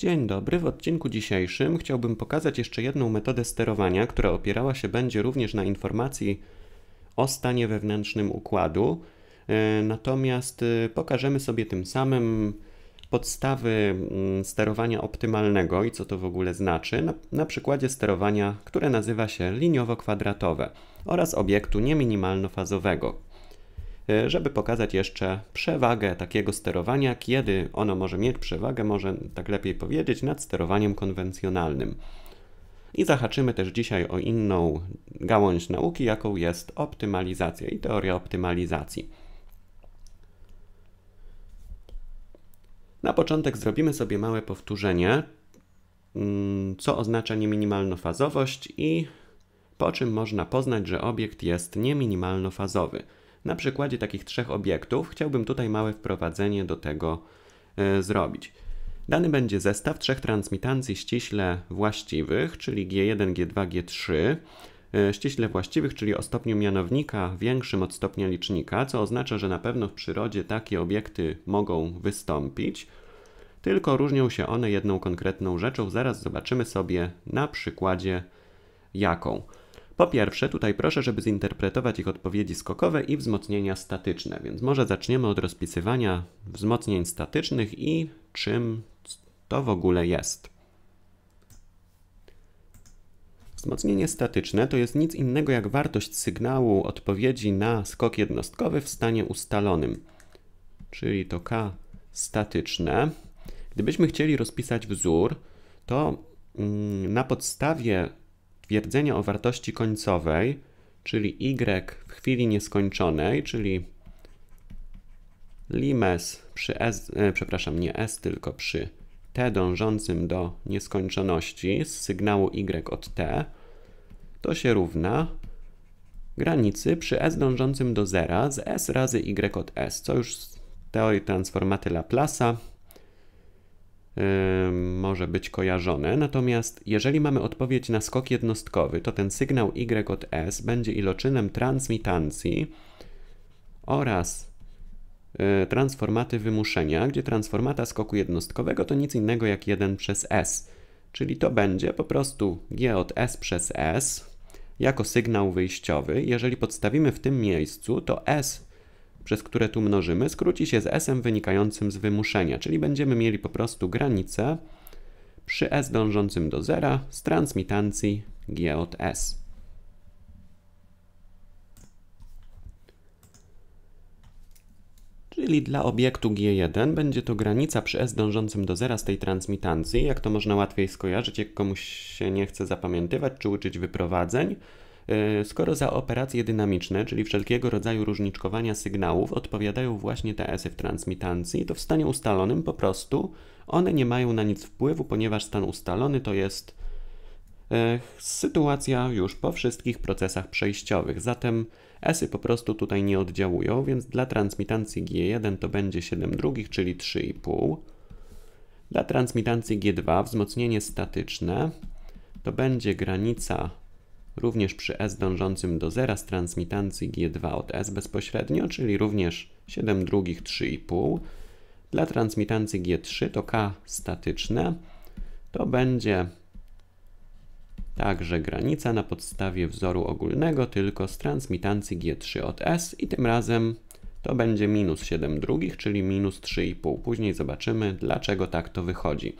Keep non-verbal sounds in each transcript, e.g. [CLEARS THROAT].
Dzień dobry, w odcinku dzisiejszym chciałbym pokazać jeszcze jedną metodę sterowania, która opierała się będzie również na informacji o stanie wewnętrznym układu. E, natomiast e, pokażemy sobie tym samym podstawy mm, sterowania optymalnego i co to w ogóle znaczy, na, na przykładzie sterowania, które nazywa się liniowo-kwadratowe oraz obiektu nieminimalno-fazowego. E, żeby pokazać jeszcze przewagę takiego sterowania, kiedy ono może mieć przewagę, może tak lepiej powiedzieć, nad sterowaniem konwencjonalnym. I zahaczymy też dzisiaj o inną gałąź nauki, jaką jest optymalizacja i teoria optymalizacji. Na początek zrobimy sobie małe powtórzenie, mm, co oznacza nieminimalnofazowość i po czym można poznać, że obiekt jest nieminimalnofazowy. fazowy. Na przykładzie takich trzech obiektów chciałbym tutaj małe wprowadzenie do tego e, zrobić. Dany będzie zestaw trzech transmitancji ściśle właściwych, czyli G1, G2, G3, y, ściśle właściwych, czyli o stopniu mianownika większym od stopnia licznika, co oznacza, że na pewno w przyrodzie takie obiekty mogą wystąpić, tylko różnią się one jedną konkretną rzeczą. Zaraz zobaczymy sobie na przykładzie jaką. Po pierwsze, tutaj proszę, żeby zinterpretować ich odpowiedzi skokowe i wzmocnienia statyczne, więc może zaczniemy od rozpisywania wzmocnień statycznych i czym to w ogóle jest. Wzmocnienie statyczne to jest nic innego jak wartość sygnału odpowiedzi na skok jednostkowy w stanie ustalonym, czyli to K statyczne. Gdybyśmy chcieli rozpisać wzór, to mm, na podstawie stwierdzenie o wartości końcowej, czyli y w chwili nieskończonej, czyli limes przy s, e, przepraszam, nie s, tylko przy t dążącym do nieskończoności z sygnału y od t, to się równa granicy przy s dążącym do zera z s razy y od s, co już z teorii transformaty Laplace'a może być kojarzone. Natomiast jeżeli mamy odpowiedź na skok jednostkowy, to ten sygnał Y od S będzie iloczynem transmitancji oraz y, transformaty wymuszenia, gdzie transformata skoku jednostkowego to nic innego jak 1 przez S. Czyli to będzie po prostu G od S przez S jako sygnał wyjściowy. Jeżeli podstawimy w tym miejscu, to S przez które tu mnożymy, skróci się z s-em wynikającym z wymuszenia, czyli będziemy mieli po prostu granicę przy s dążącym do zera z transmitancji g od s. Czyli dla obiektu G1 będzie to granica przy S dążącym do zera z tej transmitancji. Jak to można łatwiej skojarzyć, jak komuś się nie chce zapamiętywać czy uczyć wyprowadzeń, E, skoro za operacje dynamiczne, czyli wszelkiego rodzaju różniczkowania sygnałów, odpowiadają właśnie te y w transmitancji, to w stanie ustalonym po prostu one nie mają na nic wpływu, ponieważ stan ustalony to jest e, sytuacja już po wszystkich procesach przejściowych. Zatem S-y po prostu tutaj nie oddziałują, więc dla transmitancji G1 to będzie 7 drugich, czyli 3,5. Dla transmitancji G2 wzmocnienie statyczne to będzie granica również przy S dążącym do zera z transmitancji G2 od S bezpośrednio, czyli również 7 drugich 3,5. Dla transmitancji G3 to K statyczne. To będzie także granica na podstawie wzoru ogólnego, tylko z transmitancji G3 od S i tym razem to będzie minus 7 drugich, czyli minus 3,5. Później zobaczymy, dlaczego tak to wychodzi.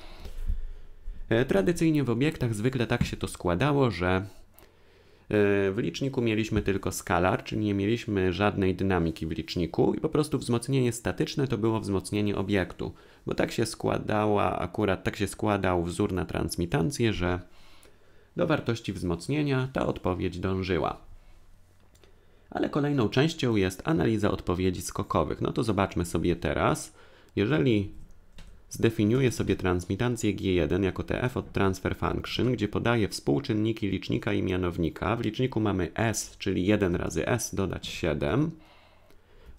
E, tradycyjnie w obiektach zwykle tak się to składało, że w liczniku mieliśmy tylko skalar, czyli nie mieliśmy żadnej dynamiki w liczniku i po prostu wzmocnienie statyczne to było wzmocnienie obiektu, bo tak się składała akurat, tak się składał wzór na transmitancję, że do wartości wzmocnienia ta odpowiedź dążyła. Ale kolejną częścią jest analiza odpowiedzi skokowych. No to zobaczmy sobie teraz. Jeżeli Zdefiniuję sobie transmitancję G1 jako TF od transfer function, gdzie podaję współczynniki licznika i mianownika. W liczniku mamy S, czyli 1 razy S dodać 7.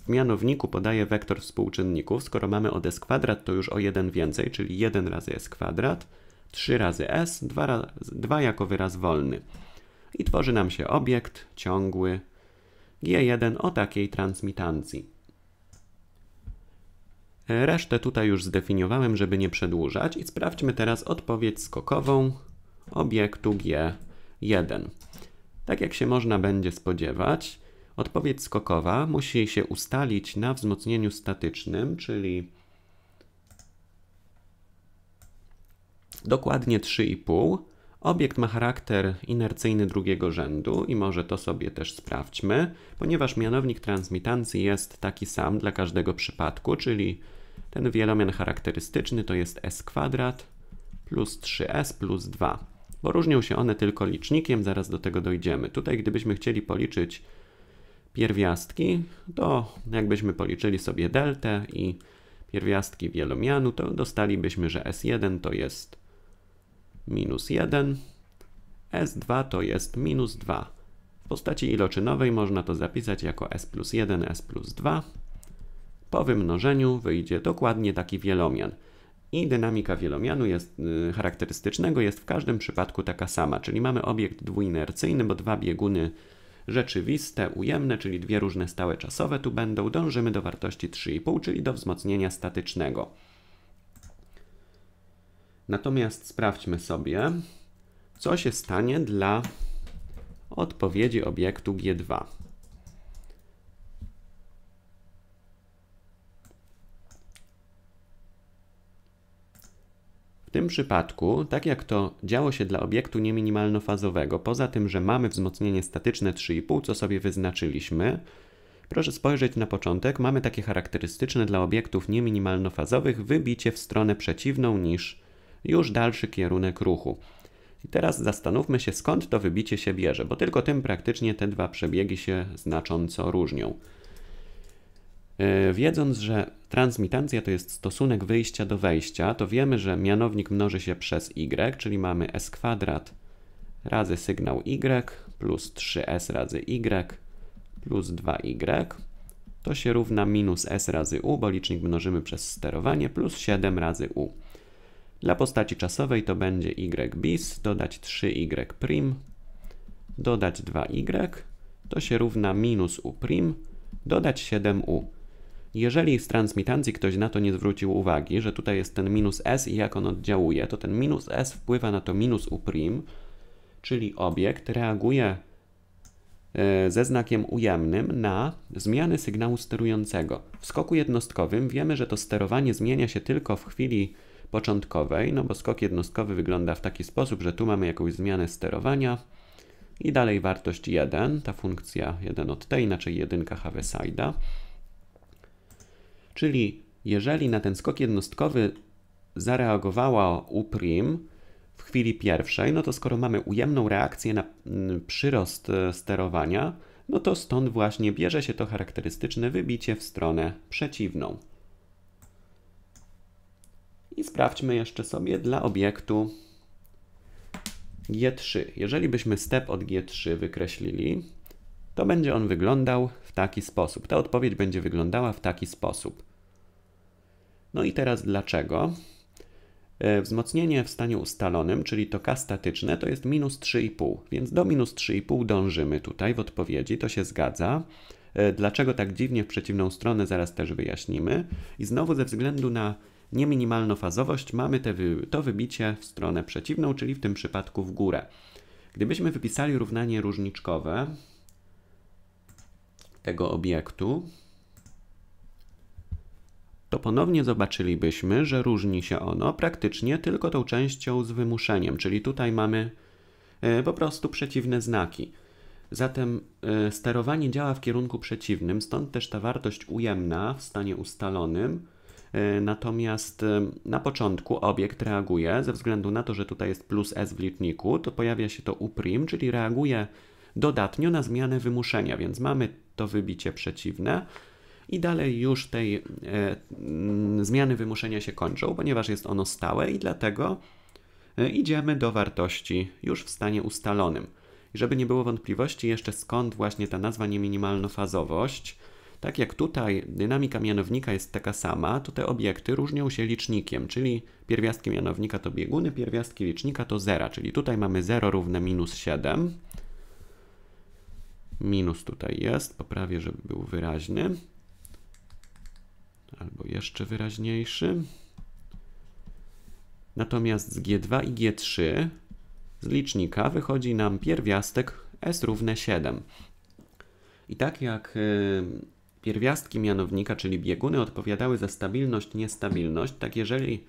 W mianowniku podaję wektor współczynników. Skoro mamy od S kwadrat, to już o 1 więcej, czyli 1 razy S kwadrat, 3 razy S, 2, razy, 2 jako wyraz wolny. I tworzy nam się obiekt ciągły G1 o takiej transmitancji. Resztę tutaj już zdefiniowałem, żeby nie przedłużać i sprawdźmy teraz odpowiedź skokową obiektu G1. Tak jak się można będzie spodziewać, odpowiedź skokowa musi się ustalić na wzmocnieniu statycznym, czyli dokładnie 3,5 Obiekt ma charakter inercyjny drugiego rzędu i może to sobie też sprawdźmy, ponieważ mianownik transmitancji jest taki sam dla każdego przypadku, czyli ten wielomian charakterystyczny to jest s kwadrat plus 3s plus 2, bo różnią się one tylko licznikiem, zaraz do tego dojdziemy. Tutaj gdybyśmy chcieli policzyć pierwiastki, to jakbyśmy policzyli sobie deltę i pierwiastki wielomianu, to dostalibyśmy, że S1 to jest minus 1. S2 to jest minus 2. W postaci iloczynowej można to zapisać jako S plus 1, S plus 2. Po wymnożeniu wyjdzie dokładnie taki wielomian. I dynamika wielomianu jest, y, charakterystycznego jest w każdym przypadku taka sama, czyli mamy obiekt dwuinercyjny, bo dwa bieguny rzeczywiste, ujemne, czyli dwie różne stałe czasowe tu będą, dążymy do wartości 3,5, czyli do wzmocnienia statycznego. Natomiast sprawdźmy sobie, co się stanie dla odpowiedzi obiektu G2. W tym przypadku, tak jak to działo się dla obiektu nieminimalnofazowego, poza tym, że mamy wzmocnienie statyczne 3,5, co sobie wyznaczyliśmy, proszę spojrzeć na początek, mamy takie charakterystyczne dla obiektów nieminimalnofazowych wybicie w stronę przeciwną niż już dalszy kierunek ruchu. I teraz zastanówmy się, skąd to wybicie się bierze, bo tylko tym praktycznie te dwa przebiegi się znacząco różnią. E, wiedząc, że transmitancja to jest stosunek wyjścia do wejścia, to wiemy, że mianownik mnoży się przez y, czyli mamy s kwadrat razy sygnał y plus 3s razy y plus 2y. To się równa minus s razy u, bo licznik mnożymy przez sterowanie, plus 7 razy u. Dla postaci czasowej to będzie y bis, dodać 3y y prim, dodać 2y, to się równa minus u prim, dodać 7u. Jeżeli z transmitancji ktoś na to nie zwrócił uwagi, że tutaj jest ten minus s i jak on oddziałuje, to ten minus s wpływa na to minus u prim, czyli obiekt reaguje e, ze znakiem ujemnym na zmiany sygnału sterującego. W skoku jednostkowym wiemy, że to sterowanie zmienia się tylko w chwili początkowej, no bo skok jednostkowy wygląda w taki sposób, że tu mamy jakąś zmianę sterowania i dalej wartość 1, ta funkcja 1 od t, inaczej 1 Haveside'a. Czyli jeżeli na ten skok jednostkowy zareagowała U' w chwili pierwszej, no to skoro mamy ujemną reakcję na mm, przyrost e, sterowania, no to stąd właśnie bierze się to charakterystyczne wybicie w stronę przeciwną. I sprawdźmy jeszcze sobie dla obiektu G3. Jeżeli byśmy step od G3 wykreślili, to będzie on wyglądał w taki sposób. Ta odpowiedź będzie wyglądała w taki sposób. No i teraz dlaczego? E, wzmocnienie w stanie ustalonym, czyli to K statyczne, to jest minus 3,5, więc do minus 3,5 dążymy tutaj w odpowiedzi, to się zgadza. E, dlaczego tak dziwnie w przeciwną stronę zaraz też wyjaśnimy. I znowu ze względu na nieminimalną fazowość mamy te, to wybicie w stronę przeciwną, czyli w tym przypadku w górę. Gdybyśmy wypisali równanie różniczkowe tego obiektu, to ponownie zobaczylibyśmy, że różni się ono praktycznie tylko tą częścią z wymuszeniem, czyli tutaj mamy e, po prostu przeciwne znaki. Zatem e, sterowanie działa w kierunku przeciwnym, stąd też ta wartość ujemna w stanie ustalonym E, natomiast e, na początku obiekt reaguje ze względu na to, że tutaj jest plus s w liczniku, to pojawia się to uprim, czyli reaguje dodatnio na zmianę wymuszenia, więc mamy to wybicie przeciwne i dalej już tej e, zmiany wymuszenia się kończą, ponieważ jest ono stałe i dlatego e, idziemy do wartości już w stanie ustalonym. I żeby nie było wątpliwości jeszcze skąd właśnie ta nazwa nieminimalnofazowość, tak jak tutaj dynamika mianownika jest taka sama, to te obiekty różnią się licznikiem, czyli pierwiastki mianownika to bieguny, pierwiastki licznika to zera, czyli tutaj mamy 0 równe minus 7. Minus tutaj jest, poprawię, żeby był wyraźny. Albo jeszcze wyraźniejszy. Natomiast z G2 i G3 z licznika wychodzi nam pierwiastek S równe 7. I tak jak y, Pierwiastki mianownika, czyli bieguny, odpowiadały za stabilność, niestabilność. Tak, jeżeli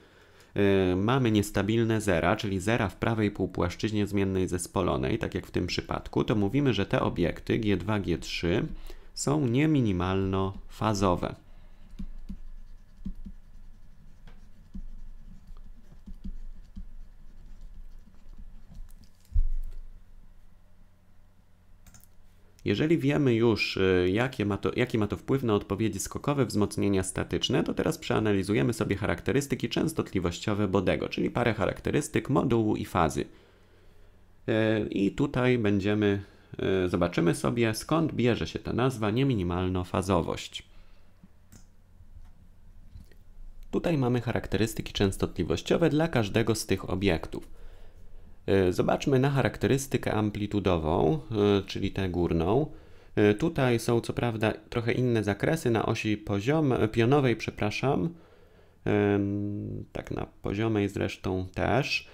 y, mamy niestabilne zera, czyli zera w prawej półpłaszczyźnie zmiennej zespolonej, tak jak w tym przypadku, to mówimy, że te obiekty G2, G3 są nieminimalno fazowe. Jeżeli wiemy już, y, jakie ma to, jaki ma to wpływ na odpowiedzi skokowe wzmocnienia statyczne, to teraz przeanalizujemy sobie charakterystyki częstotliwościowe Bodego, czyli parę charakterystyk modułu i fazy. Y, I tutaj będziemy, y, zobaczymy sobie skąd bierze się ta nazwa fazowość. Tutaj mamy charakterystyki częstotliwościowe dla każdego z tych obiektów. E, zobaczmy na charakterystykę amplitudową, e, czyli tę górną. E, tutaj są co prawda trochę inne zakresy na osi poziom, pionowej, przepraszam. Tak na poziomej zresztą też.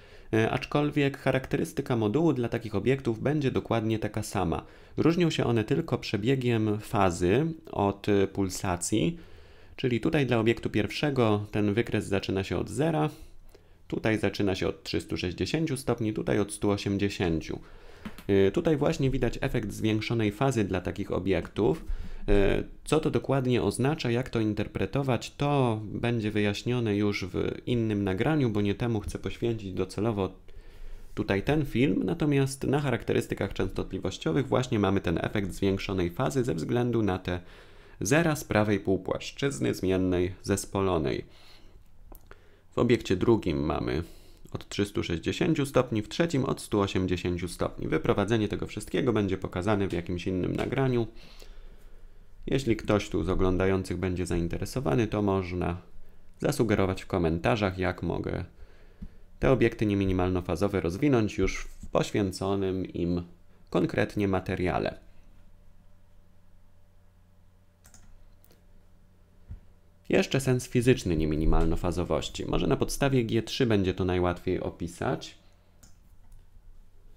Aczkolwiek charakterystyka modułu dla takich obiektów będzie dokładnie taka sama. Różnią się one tylko przebiegiem fazy od pulsacji, czyli tutaj dla obiektu pierwszego ten wykres zaczyna się od zera, Tutaj zaczyna się od 360 stopni, tutaj od 180. Y, tutaj właśnie widać efekt zwiększonej fazy dla takich obiektów. Y, co to dokładnie oznacza, jak to interpretować, to będzie wyjaśnione już w innym nagraniu, bo nie temu chcę poświęcić docelowo tutaj ten film. Natomiast na charakterystykach częstotliwościowych właśnie mamy ten efekt zwiększonej fazy ze względu na te zera z prawej półpłaszczyzny zmiennej zespolonej. W obiekcie drugim mamy od 360 stopni, w trzecim od 180 stopni. Wyprowadzenie tego wszystkiego będzie pokazane w jakimś innym nagraniu. Jeśli ktoś tu z oglądających będzie zainteresowany, to można zasugerować w komentarzach, jak mogę te obiekty nieminimalnofazowe rozwinąć już w poświęconym im konkretnie materiale. Jeszcze sens fizyczny nieminimalnofazowości. Może na podstawie G3 będzie to najłatwiej opisać.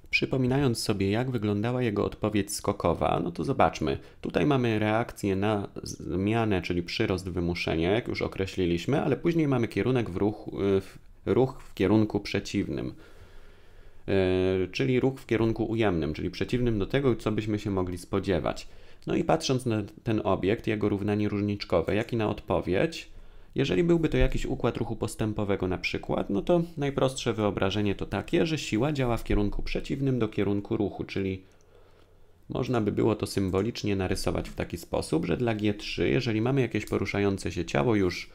Przypominając sobie, jak wyglądała jego odpowiedź skokowa, no to zobaczmy. Tutaj mamy reakcję na zmianę, czyli przyrost wymuszenia, jak już określiliśmy, ale później mamy kierunek w w, ruch w kierunku przeciwnym, e, czyli ruch w kierunku ujemnym, czyli przeciwnym do tego, co byśmy się mogli spodziewać. No i patrząc na ten obiekt, jego równanie różniczkowe, jak i na odpowiedź, jeżeli byłby to jakiś układ ruchu postępowego na przykład, no to najprostsze wyobrażenie to takie, że siła działa w kierunku przeciwnym do kierunku ruchu, czyli można by było to symbolicznie narysować w taki sposób, że dla G3, jeżeli mamy jakieś poruszające się ciało już,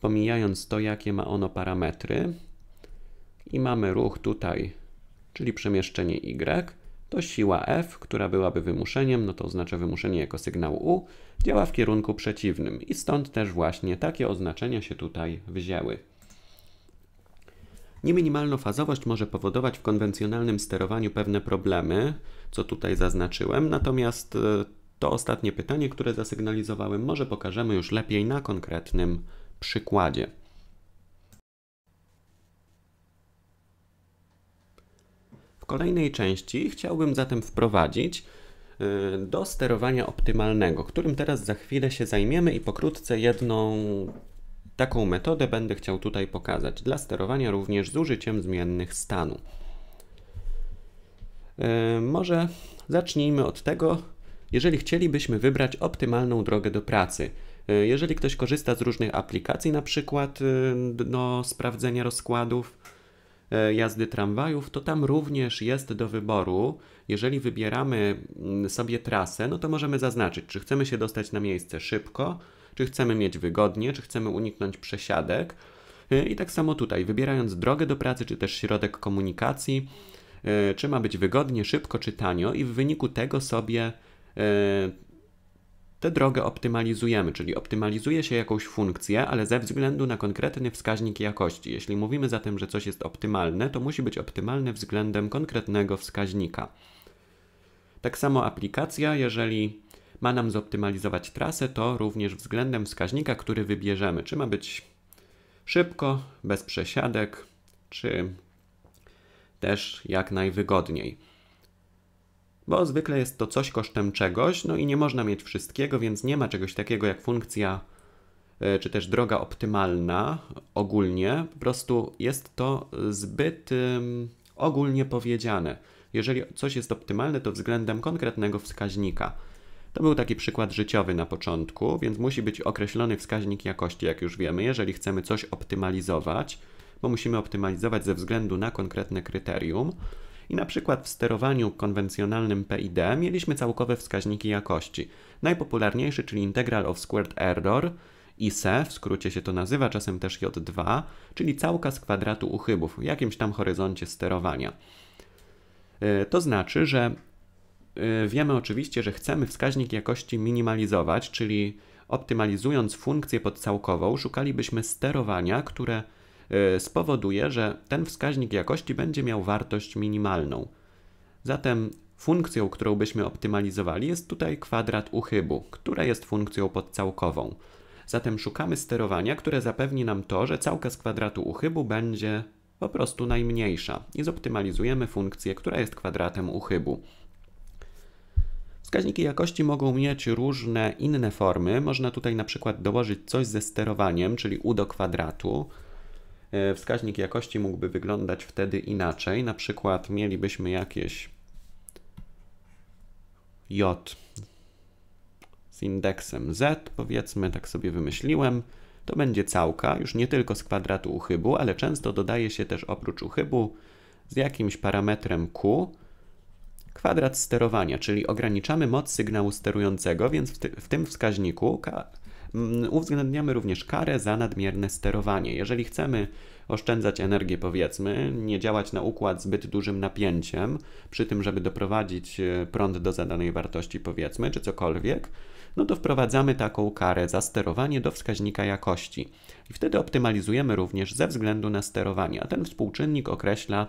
pomijając to, jakie ma ono parametry, i mamy ruch tutaj, czyli przemieszczenie Y, to siła F, która byłaby wymuszeniem, no to oznacza wymuszenie jako sygnał U, działa w kierunku przeciwnym i stąd też właśnie takie oznaczenia się tutaj wzięły. Nieminimalnofazowość może powodować w konwencjonalnym sterowaniu pewne problemy, co tutaj zaznaczyłem, natomiast e, to ostatnie pytanie, które zasygnalizowałem, może pokażemy już lepiej na konkretnym przykładzie. W kolejnej części chciałbym zatem wprowadzić y, do sterowania optymalnego, którym teraz za chwilę się zajmiemy i pokrótce jedną taką metodę będę chciał tutaj pokazać dla sterowania również z użyciem zmiennych stanu. Y, może zacznijmy od tego, jeżeli chcielibyśmy wybrać optymalną drogę do pracy. Y, jeżeli ktoś korzysta z różnych aplikacji, na przykład do sprawdzenia rozkładów, E, jazdy tramwajów, to tam również jest do wyboru. Jeżeli wybieramy mm, sobie trasę, no to możemy zaznaczyć, czy chcemy się dostać na miejsce szybko, czy chcemy mieć wygodnie, czy chcemy uniknąć przesiadek. E, I tak samo tutaj, wybierając drogę do pracy, czy też środek komunikacji, e, czy ma być wygodnie, szybko, czy tanio, i w wyniku tego sobie tę drogę optymalizujemy, czyli optymalizuje się jakąś funkcję, ale ze względu na konkretny wskaźnik jakości. Jeśli mówimy zatem, że coś jest optymalne, to musi być optymalne względem konkretnego wskaźnika. Tak samo aplikacja, jeżeli ma nam zoptymalizować trasę, to również względem wskaźnika, który wybierzemy. Czy ma być szybko, bez przesiadek, czy też jak najwygodniej bo zwykle jest to coś kosztem czegoś, no i nie można mieć wszystkiego, więc nie ma czegoś takiego jak funkcja e, czy też droga optymalna ogólnie. Po prostu jest to zbyt um, ogólnie powiedziane. Jeżeli coś jest optymalne, to względem konkretnego wskaźnika. To był taki przykład życiowy na początku, więc musi być określony wskaźnik jakości, jak już wiemy, jeżeli chcemy coś optymalizować, bo musimy optymalizować ze względu na konkretne kryterium i na przykład w sterowaniu konwencjonalnym PID mieliśmy całkowe wskaźniki jakości. Najpopularniejszy, czyli Integral of Squared Error, ISE, w skrócie się to nazywa, czasem też J2, czyli całka z kwadratu uchybów w jakimś tam horyzoncie sterowania. E, to znaczy, że e, wiemy oczywiście, że chcemy wskaźnik jakości minimalizować, czyli optymalizując funkcję podcałkową, szukalibyśmy sterowania, które E, spowoduje, że ten wskaźnik jakości będzie miał wartość minimalną. Zatem funkcją, którą byśmy optymalizowali jest tutaj kwadrat uchybu, która jest funkcją podcałkową. Zatem szukamy sterowania, które zapewni nam to, że całka z kwadratu uchybu będzie po prostu najmniejsza i zoptymalizujemy funkcję, która jest kwadratem uchybu. Wskaźniki jakości mogą mieć różne inne formy. Można tutaj na przykład dołożyć coś ze sterowaniem, czyli u do kwadratu, E, wskaźnik jakości mógłby wyglądać wtedy inaczej. Na przykład mielibyśmy jakieś J z indeksem Z, powiedzmy, tak sobie wymyśliłem. To będzie całka, już nie tylko z kwadratu uchybu, ale często dodaje się też oprócz uchybu z jakimś parametrem Q kwadrat sterowania, czyli ograniczamy moc sygnału sterującego, więc w, ty w tym wskaźniku Mm, uwzględniamy również karę za nadmierne sterowanie. Jeżeli chcemy oszczędzać energię, powiedzmy, nie działać na układ zbyt dużym napięciem, przy tym, żeby doprowadzić e, prąd do zadanej wartości, powiedzmy, czy cokolwiek, no to wprowadzamy taką karę za sterowanie do wskaźnika jakości. I wtedy optymalizujemy również ze względu na sterowanie, a ten współczynnik określa,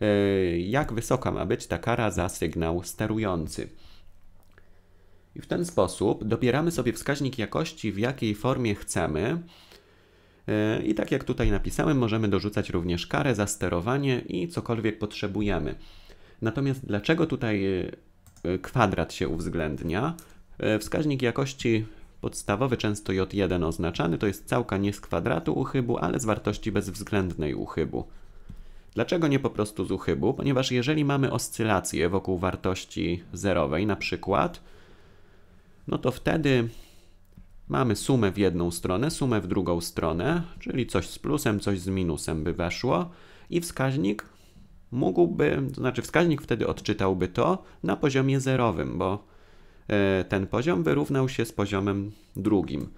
e, jak wysoka ma być ta kara za sygnał sterujący. I w ten sposób dobieramy sobie wskaźnik jakości, w jakiej formie chcemy. E, I tak jak tutaj napisałem, możemy dorzucać również karę za sterowanie i cokolwiek potrzebujemy. Natomiast dlaczego tutaj e, e, kwadrat się uwzględnia? Wskaźnik jakości podstawowy, często J1 oznaczany, to jest całka nie z kwadratu uchybu, ale z wartości bezwzględnej uchybu. Dlaczego nie po prostu z uchybu? Ponieważ jeżeli mamy oscylację wokół wartości zerowej na przykład, no to wtedy mamy sumę w jedną stronę, sumę w drugą stronę, czyli coś z plusem, coś z minusem by weszło i wskaźnik mógłby, to znaczy wskaźnik wtedy odczytałby to na poziomie zerowym, bo e, ten poziom wyrównał się z poziomem drugim.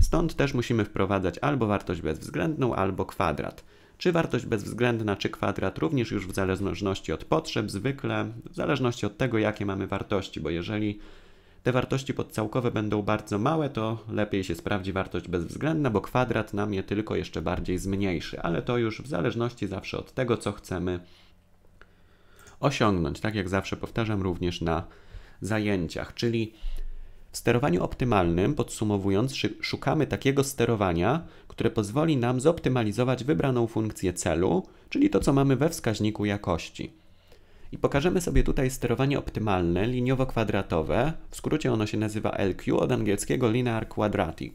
Stąd też musimy wprowadzać albo wartość bezwzględną, albo kwadrat. Czy wartość bezwzględna, czy kwadrat, również już w zależności od potrzeb, zwykle w zależności od tego, jakie mamy wartości, bo jeżeli te wartości podcałkowe będą bardzo małe, to lepiej się sprawdzi wartość bezwzględna, bo kwadrat nam je tylko jeszcze bardziej zmniejszy, ale to już w zależności zawsze od tego, co chcemy osiągnąć. Tak jak zawsze powtarzam również na zajęciach, czyli w sterowaniu optymalnym, podsumowując, szukamy takiego sterowania, które pozwoli nam zoptymalizować wybraną funkcję celu, czyli to, co mamy we wskaźniku jakości. I pokażemy sobie tutaj sterowanie optymalne, liniowo-kwadratowe, w skrócie ono się nazywa LQ, od angielskiego linear quadratic.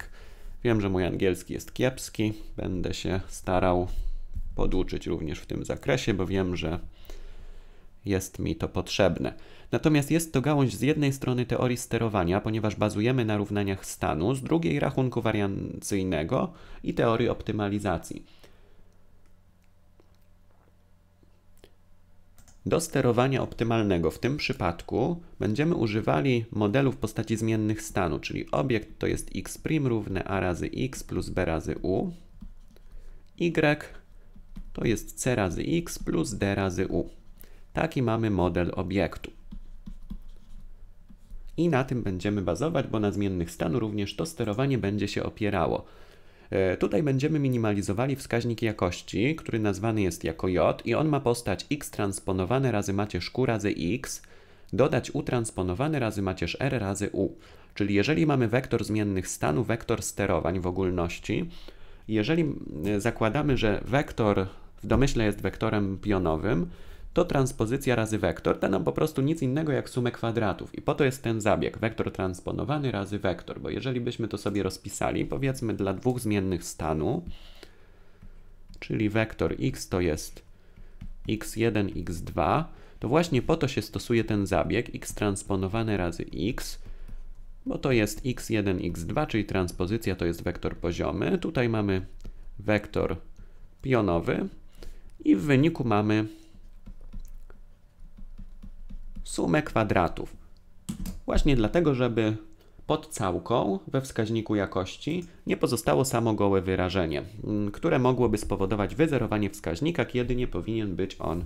Wiem, że mój angielski jest kiepski, będę się starał poduczyć również w tym zakresie, bo wiem, że jest mi to potrzebne. Natomiast jest to gałąź z jednej strony teorii sterowania, ponieważ bazujemy na równaniach stanu, z drugiej rachunku wariancyjnego i teorii optymalizacji. Do sterowania optymalnego w tym przypadku będziemy używali modelu w postaci zmiennych stanu, czyli obiekt to jest x' równe a razy x plus b razy u, y to jest c razy x plus d razy u. Taki mamy model obiektu. I na tym będziemy bazować, bo na zmiennych stanu również to sterowanie będzie się opierało. E, tutaj będziemy minimalizowali wskaźnik jakości, który nazwany jest jako J i on ma postać x transponowane razy macierz Q razy x, dodać u transponowane razy macierz R razy u. Czyli jeżeli mamy wektor zmiennych stanu, wektor sterowań w ogólności, jeżeli e, zakładamy, że wektor w domyśle jest wektorem pionowym, to transpozycja razy wektor da nam po prostu nic innego jak sumę kwadratów. I po to jest ten zabieg, wektor transponowany razy wektor, bo jeżeli byśmy to sobie rozpisali, powiedzmy dla dwóch zmiennych stanu, czyli wektor x to jest x1, x2, to właśnie po to się stosuje ten zabieg x transponowane razy x, bo to jest x1, x2, czyli transpozycja to jest wektor poziomy. Tutaj mamy wektor pionowy i w wyniku mamy sumę kwadratów. Właśnie dlatego, żeby pod całką we wskaźniku jakości nie pozostało samo gołe wyrażenie, mm, które mogłoby spowodować wyzerowanie wskaźnika, kiedy nie powinien być on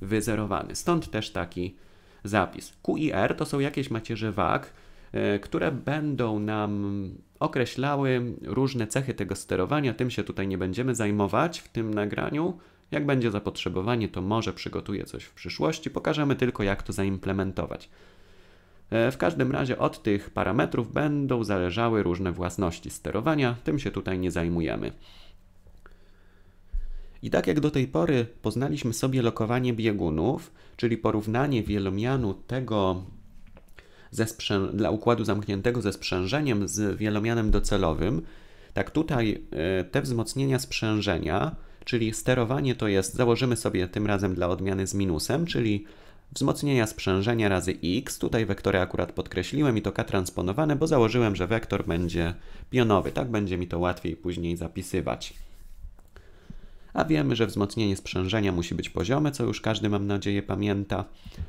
wyzerowany. Stąd też taki zapis. Q i R to są jakieś macierze wag, e, które będą nam określały różne cechy tego sterowania. Tym się tutaj nie będziemy zajmować w tym nagraniu. Jak będzie zapotrzebowanie, to może przygotuję coś w przyszłości, pokażemy tylko jak to zaimplementować. E, w każdym razie od tych parametrów będą zależały różne własności sterowania, tym się tutaj nie zajmujemy. I tak jak do tej pory poznaliśmy sobie lokowanie biegunów, czyli porównanie wielomianu tego dla układu zamkniętego ze sprzężeniem z wielomianem docelowym, tak tutaj e, te wzmocnienia sprzężenia czyli sterowanie to jest, założymy sobie tym razem dla odmiany z minusem, czyli wzmocnienia sprzężenia razy x. Tutaj wektory akurat podkreśliłem i to k transponowane, bo założyłem, że wektor będzie pionowy. Tak będzie mi to łatwiej później zapisywać. A wiemy, że wzmocnienie sprzężenia musi być poziome, co już każdy mam nadzieję pamięta.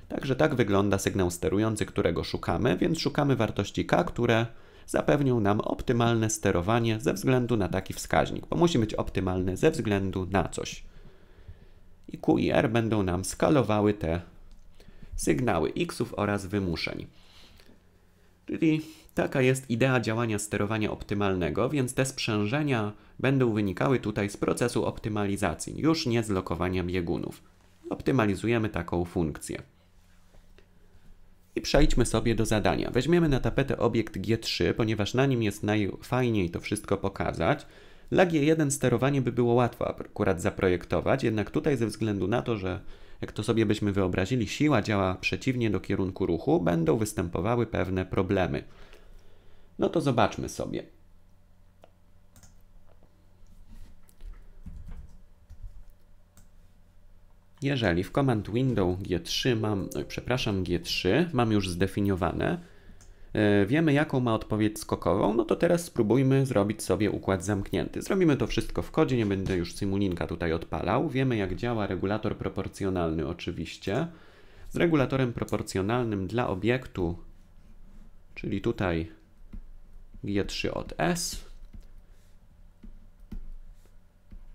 Także tak wygląda sygnał sterujący, którego szukamy, więc szukamy wartości k, które zapewnią nam optymalne sterowanie ze względu na taki wskaźnik, bo musi być optymalny ze względu na coś. I Q i R będą nam skalowały te sygnały xów oraz wymuszeń. Czyli taka jest idea działania sterowania optymalnego, więc te sprzężenia będą wynikały tutaj z procesu optymalizacji, już nie z lokowania biegunów. Optymalizujemy taką funkcję. I przejdźmy sobie do zadania. Weźmiemy na tapetę obiekt G3, ponieważ na nim jest najfajniej to wszystko pokazać. Dla G1 sterowanie by było łatwo akurat zaprojektować, jednak tutaj ze względu na to, że jak to sobie byśmy wyobrazili, siła działa przeciwnie do kierunku ruchu, będą występowały pewne problemy. No to zobaczmy sobie. Jeżeli w Command Window G3 mam, przepraszam, G3 mam już zdefiniowane, e, wiemy jaką ma odpowiedź skokową, no to teraz spróbujmy zrobić sobie układ zamknięty. Zrobimy to wszystko w kodzie, nie będę już simulinka tutaj odpalał. Wiemy jak działa regulator proporcjonalny oczywiście. Z regulatorem proporcjonalnym dla obiektu, czyli tutaj G3 od S,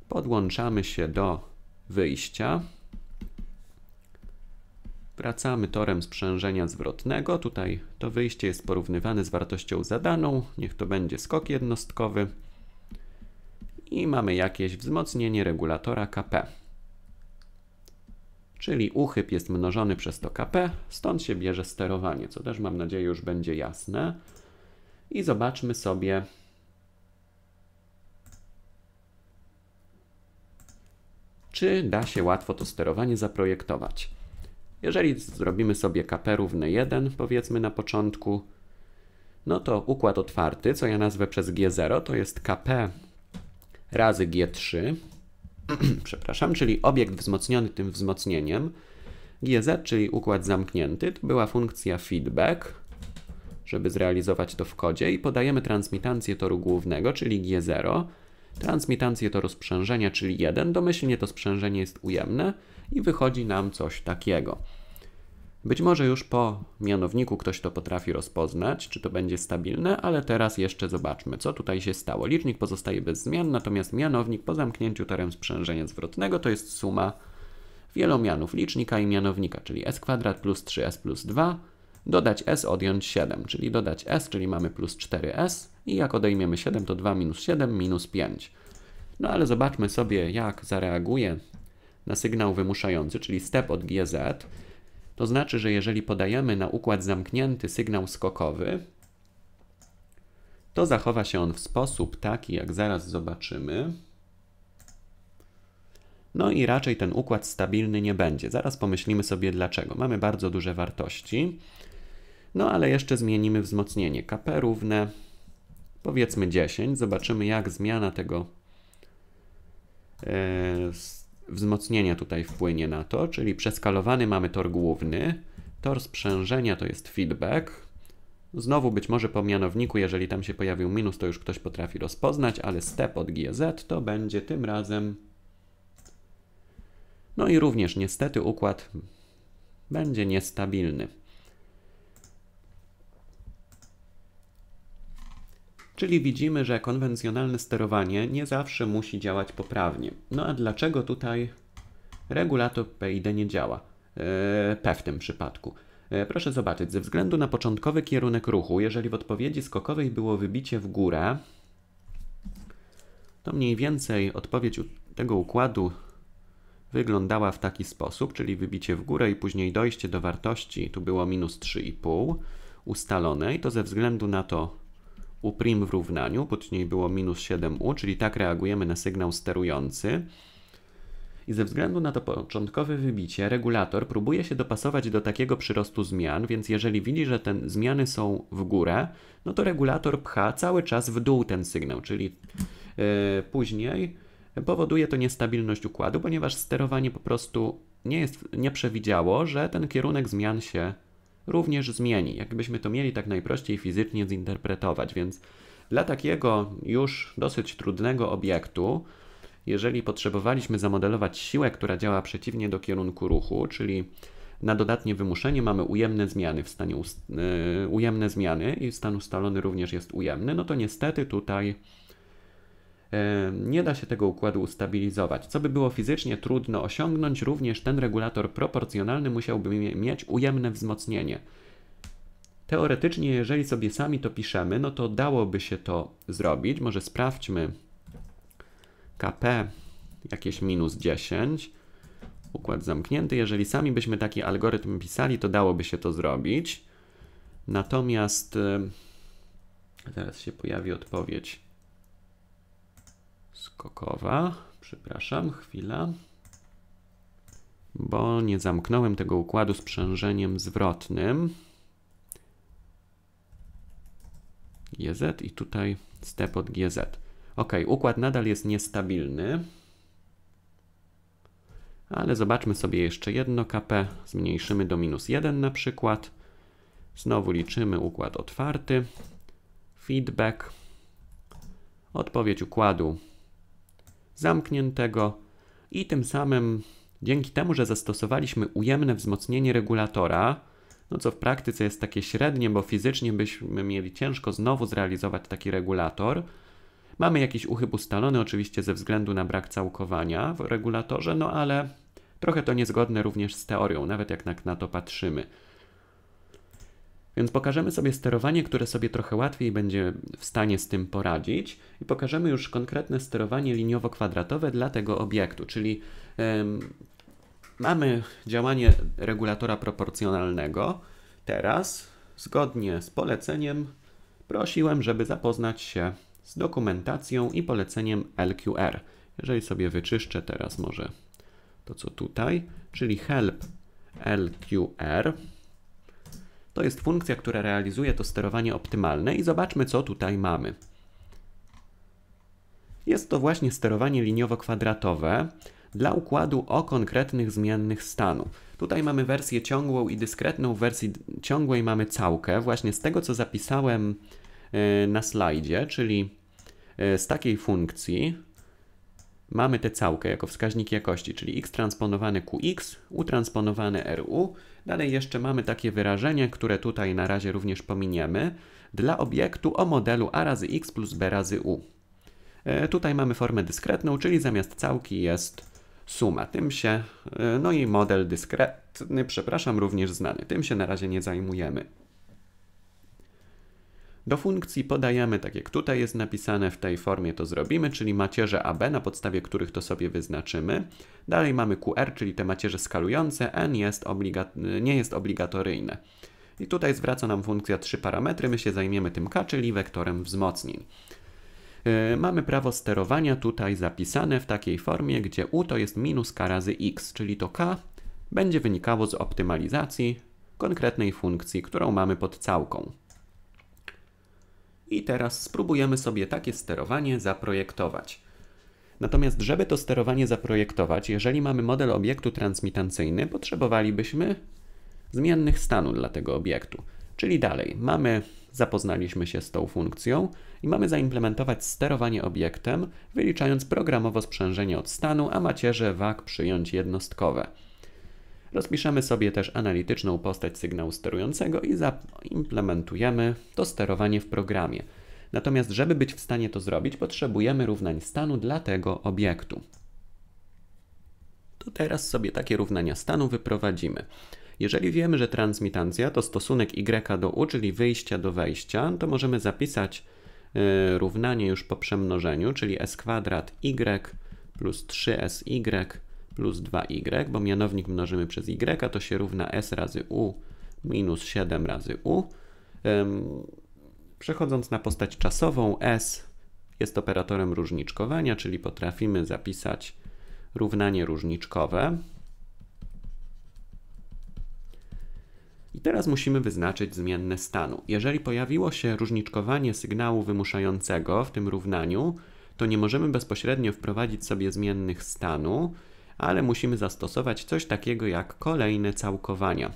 podłączamy się do wyjścia. Wracamy torem sprzężenia zwrotnego. Tutaj to wyjście jest porównywane z wartością zadaną. Niech to będzie skok jednostkowy. I mamy jakieś wzmocnienie regulatora KP. Czyli uchyb jest mnożony przez to KP, stąd się bierze sterowanie, co też mam nadzieję już będzie jasne. I zobaczmy sobie czy da się łatwo to sterowanie zaprojektować. Jeżeli zrobimy sobie kp równy 1, powiedzmy na początku, no to układ otwarty, co ja nazwę przez G0, to jest kp razy G3, [CLEARS THROAT] przepraszam, czyli obiekt wzmocniony tym wzmocnieniem. GZ, czyli układ zamknięty, to była funkcja feedback, żeby zrealizować to w kodzie i podajemy transmitancję toru głównego, czyli G0, transmitancję toru sprzężenia, czyli 1, domyślnie to sprzężenie jest ujemne, i wychodzi nam coś takiego. Być może już po mianowniku ktoś to potrafi rozpoznać, czy to będzie stabilne, ale teraz jeszcze zobaczmy, co tutaj się stało. Licznik pozostaje bez zmian, natomiast mianownik po zamknięciu teorem sprzężenia zwrotnego to jest suma wielomianów licznika i mianownika, czyli s kwadrat plus 3s plus 2, dodać s, odjąć 7, czyli dodać s, czyli mamy plus 4s i jak odejmiemy 7 to 2 minus 7 minus 5. No ale zobaczmy sobie jak zareaguje na sygnał wymuszający, czyli step od GZ, to znaczy, że jeżeli podajemy na układ zamknięty sygnał skokowy, to zachowa się on w sposób taki, jak zaraz zobaczymy. No i raczej ten układ stabilny nie będzie. Zaraz pomyślimy sobie dlaczego. Mamy bardzo duże wartości. No ale jeszcze zmienimy wzmocnienie. KP równe powiedzmy 10. Zobaczymy jak zmiana tego yy, wzmocnienia tutaj wpłynie na to, czyli przeskalowany mamy tor główny, tor sprzężenia to jest feedback, Znowu być może po mianowniku, jeżeli tam się pojawił minus, to już ktoś potrafi rozpoznać, ale step od GZ to będzie tym razem. No i również niestety układ będzie niestabilny. Czyli widzimy, że konwencjonalne sterowanie nie zawsze musi działać poprawnie. No a dlaczego tutaj regulator PID nie działa? Eee, P e w tym przypadku. Eee, proszę zobaczyć, ze względu na początkowy kierunek ruchu, jeżeli w odpowiedzi skokowej było wybicie w górę, to mniej więcej odpowiedź tego układu wyglądała w taki sposób, czyli wybicie w górę i później dojście do wartości, tu było minus 3,5 ustalone i to ze względu na to u prim w równaniu, później było minus 7u, czyli tak reagujemy na sygnał sterujący. I ze względu na to początkowe wybicie, regulator próbuje się dopasować do takiego przyrostu zmian, więc jeżeli widzi, że te zmiany są w górę, no to regulator pcha cały czas w dół ten sygnał, czyli yy, później powoduje to niestabilność układu, ponieważ sterowanie po prostu nie, jest, nie przewidziało, że ten kierunek zmian się również zmieni. Jakbyśmy to mieli tak najprościej fizycznie zinterpretować, więc dla takiego już dosyć trudnego obiektu, jeżeli potrzebowaliśmy zamodelować siłę, która działa przeciwnie do kierunku ruchu, czyli na dodatnie wymuszenie mamy ujemne zmiany w stanie y, ujemne zmiany i stan ustalony również jest ujemny, no to niestety tutaj nie da się tego układu ustabilizować. Co by było fizycznie trudno osiągnąć, również ten regulator proporcjonalny musiałby mieć ujemne wzmocnienie. Teoretycznie, jeżeli sobie sami to piszemy, no to dałoby się to zrobić. Może sprawdźmy KP jakieś minus 10, układ zamknięty. Jeżeli sami byśmy taki algorytm pisali, to dałoby się to zrobić. Natomiast teraz się pojawi odpowiedź skokowa. Przepraszam, chwila. Bo nie zamknąłem tego układu sprzężeniem zwrotnym. GZ i tutaj step od GZ. Ok, układ nadal jest niestabilny. Ale zobaczmy sobie jeszcze jedno KP. Zmniejszymy do minus 1 na przykład. Znowu liczymy układ otwarty. Feedback. Odpowiedź układu zamkniętego i tym samym dzięki temu, że zastosowaliśmy ujemne wzmocnienie regulatora, no co w praktyce jest takie średnie, bo fizycznie byśmy mieli ciężko znowu zrealizować taki regulator. Mamy jakiś uchyb ustalony oczywiście ze względu na brak całkowania w regulatorze, no ale trochę to niezgodne również z teorią, nawet jak na to patrzymy. Więc pokażemy sobie sterowanie, które sobie trochę łatwiej będzie w stanie z tym poradzić i pokażemy już konkretne sterowanie liniowo-kwadratowe dla tego obiektu, czyli ym, mamy działanie regulatora proporcjonalnego. Teraz, zgodnie z poleceniem, prosiłem, żeby zapoznać się z dokumentacją i poleceniem LQR. Jeżeli sobie wyczyszczę teraz może to, co tutaj, czyli help LQR, to jest funkcja, która realizuje to sterowanie optymalne i zobaczmy, co tutaj mamy. Jest to właśnie sterowanie liniowo-kwadratowe dla układu o konkretnych zmiennych stanu. Tutaj mamy wersję ciągłą i dyskretną. W wersji ciągłej mamy całkę. Właśnie z tego, co zapisałem e, na slajdzie, czyli e, z takiej funkcji mamy tę całkę jako wskaźnik jakości, czyli x transponowane qx utransponowane ru Dalej jeszcze mamy takie wyrażenie, które tutaj na razie również pominiemy, dla obiektu o modelu a razy x plus b razy u. E, tutaj mamy formę dyskretną, czyli zamiast całki jest suma. Tym się, e, no i model dyskretny, przepraszam, również znany. Tym się na razie nie zajmujemy. Do funkcji podajemy, tak jak tutaj jest napisane, w tej formie to zrobimy, czyli macierze AB, na podstawie których to sobie wyznaczymy. Dalej mamy QR, czyli te macierze skalujące, N jest nie jest obligatoryjne. I tutaj zwraca nam funkcja trzy parametry, my się zajmiemy tym K, czyli wektorem wzmocnień. Yy, mamy prawo sterowania tutaj zapisane w takiej formie, gdzie U to jest minus K razy X, czyli to K będzie wynikało z optymalizacji konkretnej funkcji, którą mamy pod całką. I teraz spróbujemy sobie takie sterowanie zaprojektować. Natomiast, żeby to sterowanie zaprojektować, jeżeli mamy model obiektu transmitancyjny, potrzebowalibyśmy zmiennych stanu dla tego obiektu. Czyli dalej, mamy, zapoznaliśmy się z tą funkcją i mamy zaimplementować sterowanie obiektem, wyliczając programowo sprzężenie od stanu, a macierze wag przyjąć jednostkowe. Rozpiszemy sobie też analityczną postać sygnału sterującego i zaimplementujemy to sterowanie w programie. Natomiast, żeby być w stanie to zrobić, potrzebujemy równań stanu dla tego obiektu. To teraz sobie takie równania stanu wyprowadzimy. Jeżeli wiemy, że transmitancja to stosunek y do u, czyli wyjścia do wejścia, to możemy zapisać y, równanie już po przemnożeniu, czyli s kwadrat y plus 3sy plus 2y, bo mianownik mnożymy przez y, to się równa s razy u minus 7 razy u. Przechodząc na postać czasową, s jest operatorem różniczkowania, czyli potrafimy zapisać równanie różniczkowe. I teraz musimy wyznaczyć zmienne stanu. Jeżeli pojawiło się różniczkowanie sygnału wymuszającego w tym równaniu, to nie możemy bezpośrednio wprowadzić sobie zmiennych stanu, ale musimy zastosować coś takiego jak kolejne całkowania,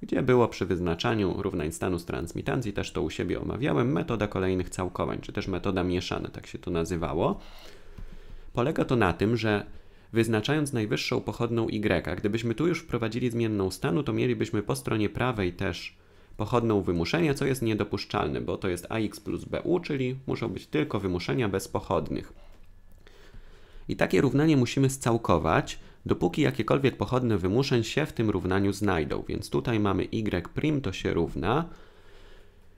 gdzie było przy wyznaczaniu równań stanu z transmitancji, też to u siebie omawiałem, metoda kolejnych całkowań, czy też metoda mieszana, tak się to nazywało. Polega to na tym, że wyznaczając najwyższą pochodną y, gdybyśmy tu już wprowadzili zmienną stanu, to mielibyśmy po stronie prawej też pochodną wymuszenia, co jest niedopuszczalne, bo to jest ax plus bu, czyli muszą być tylko wymuszenia bez pochodnych. I takie równanie musimy scałkować, dopóki jakiekolwiek pochodne wymuszeń się w tym równaniu znajdą. Więc tutaj mamy y' to się równa,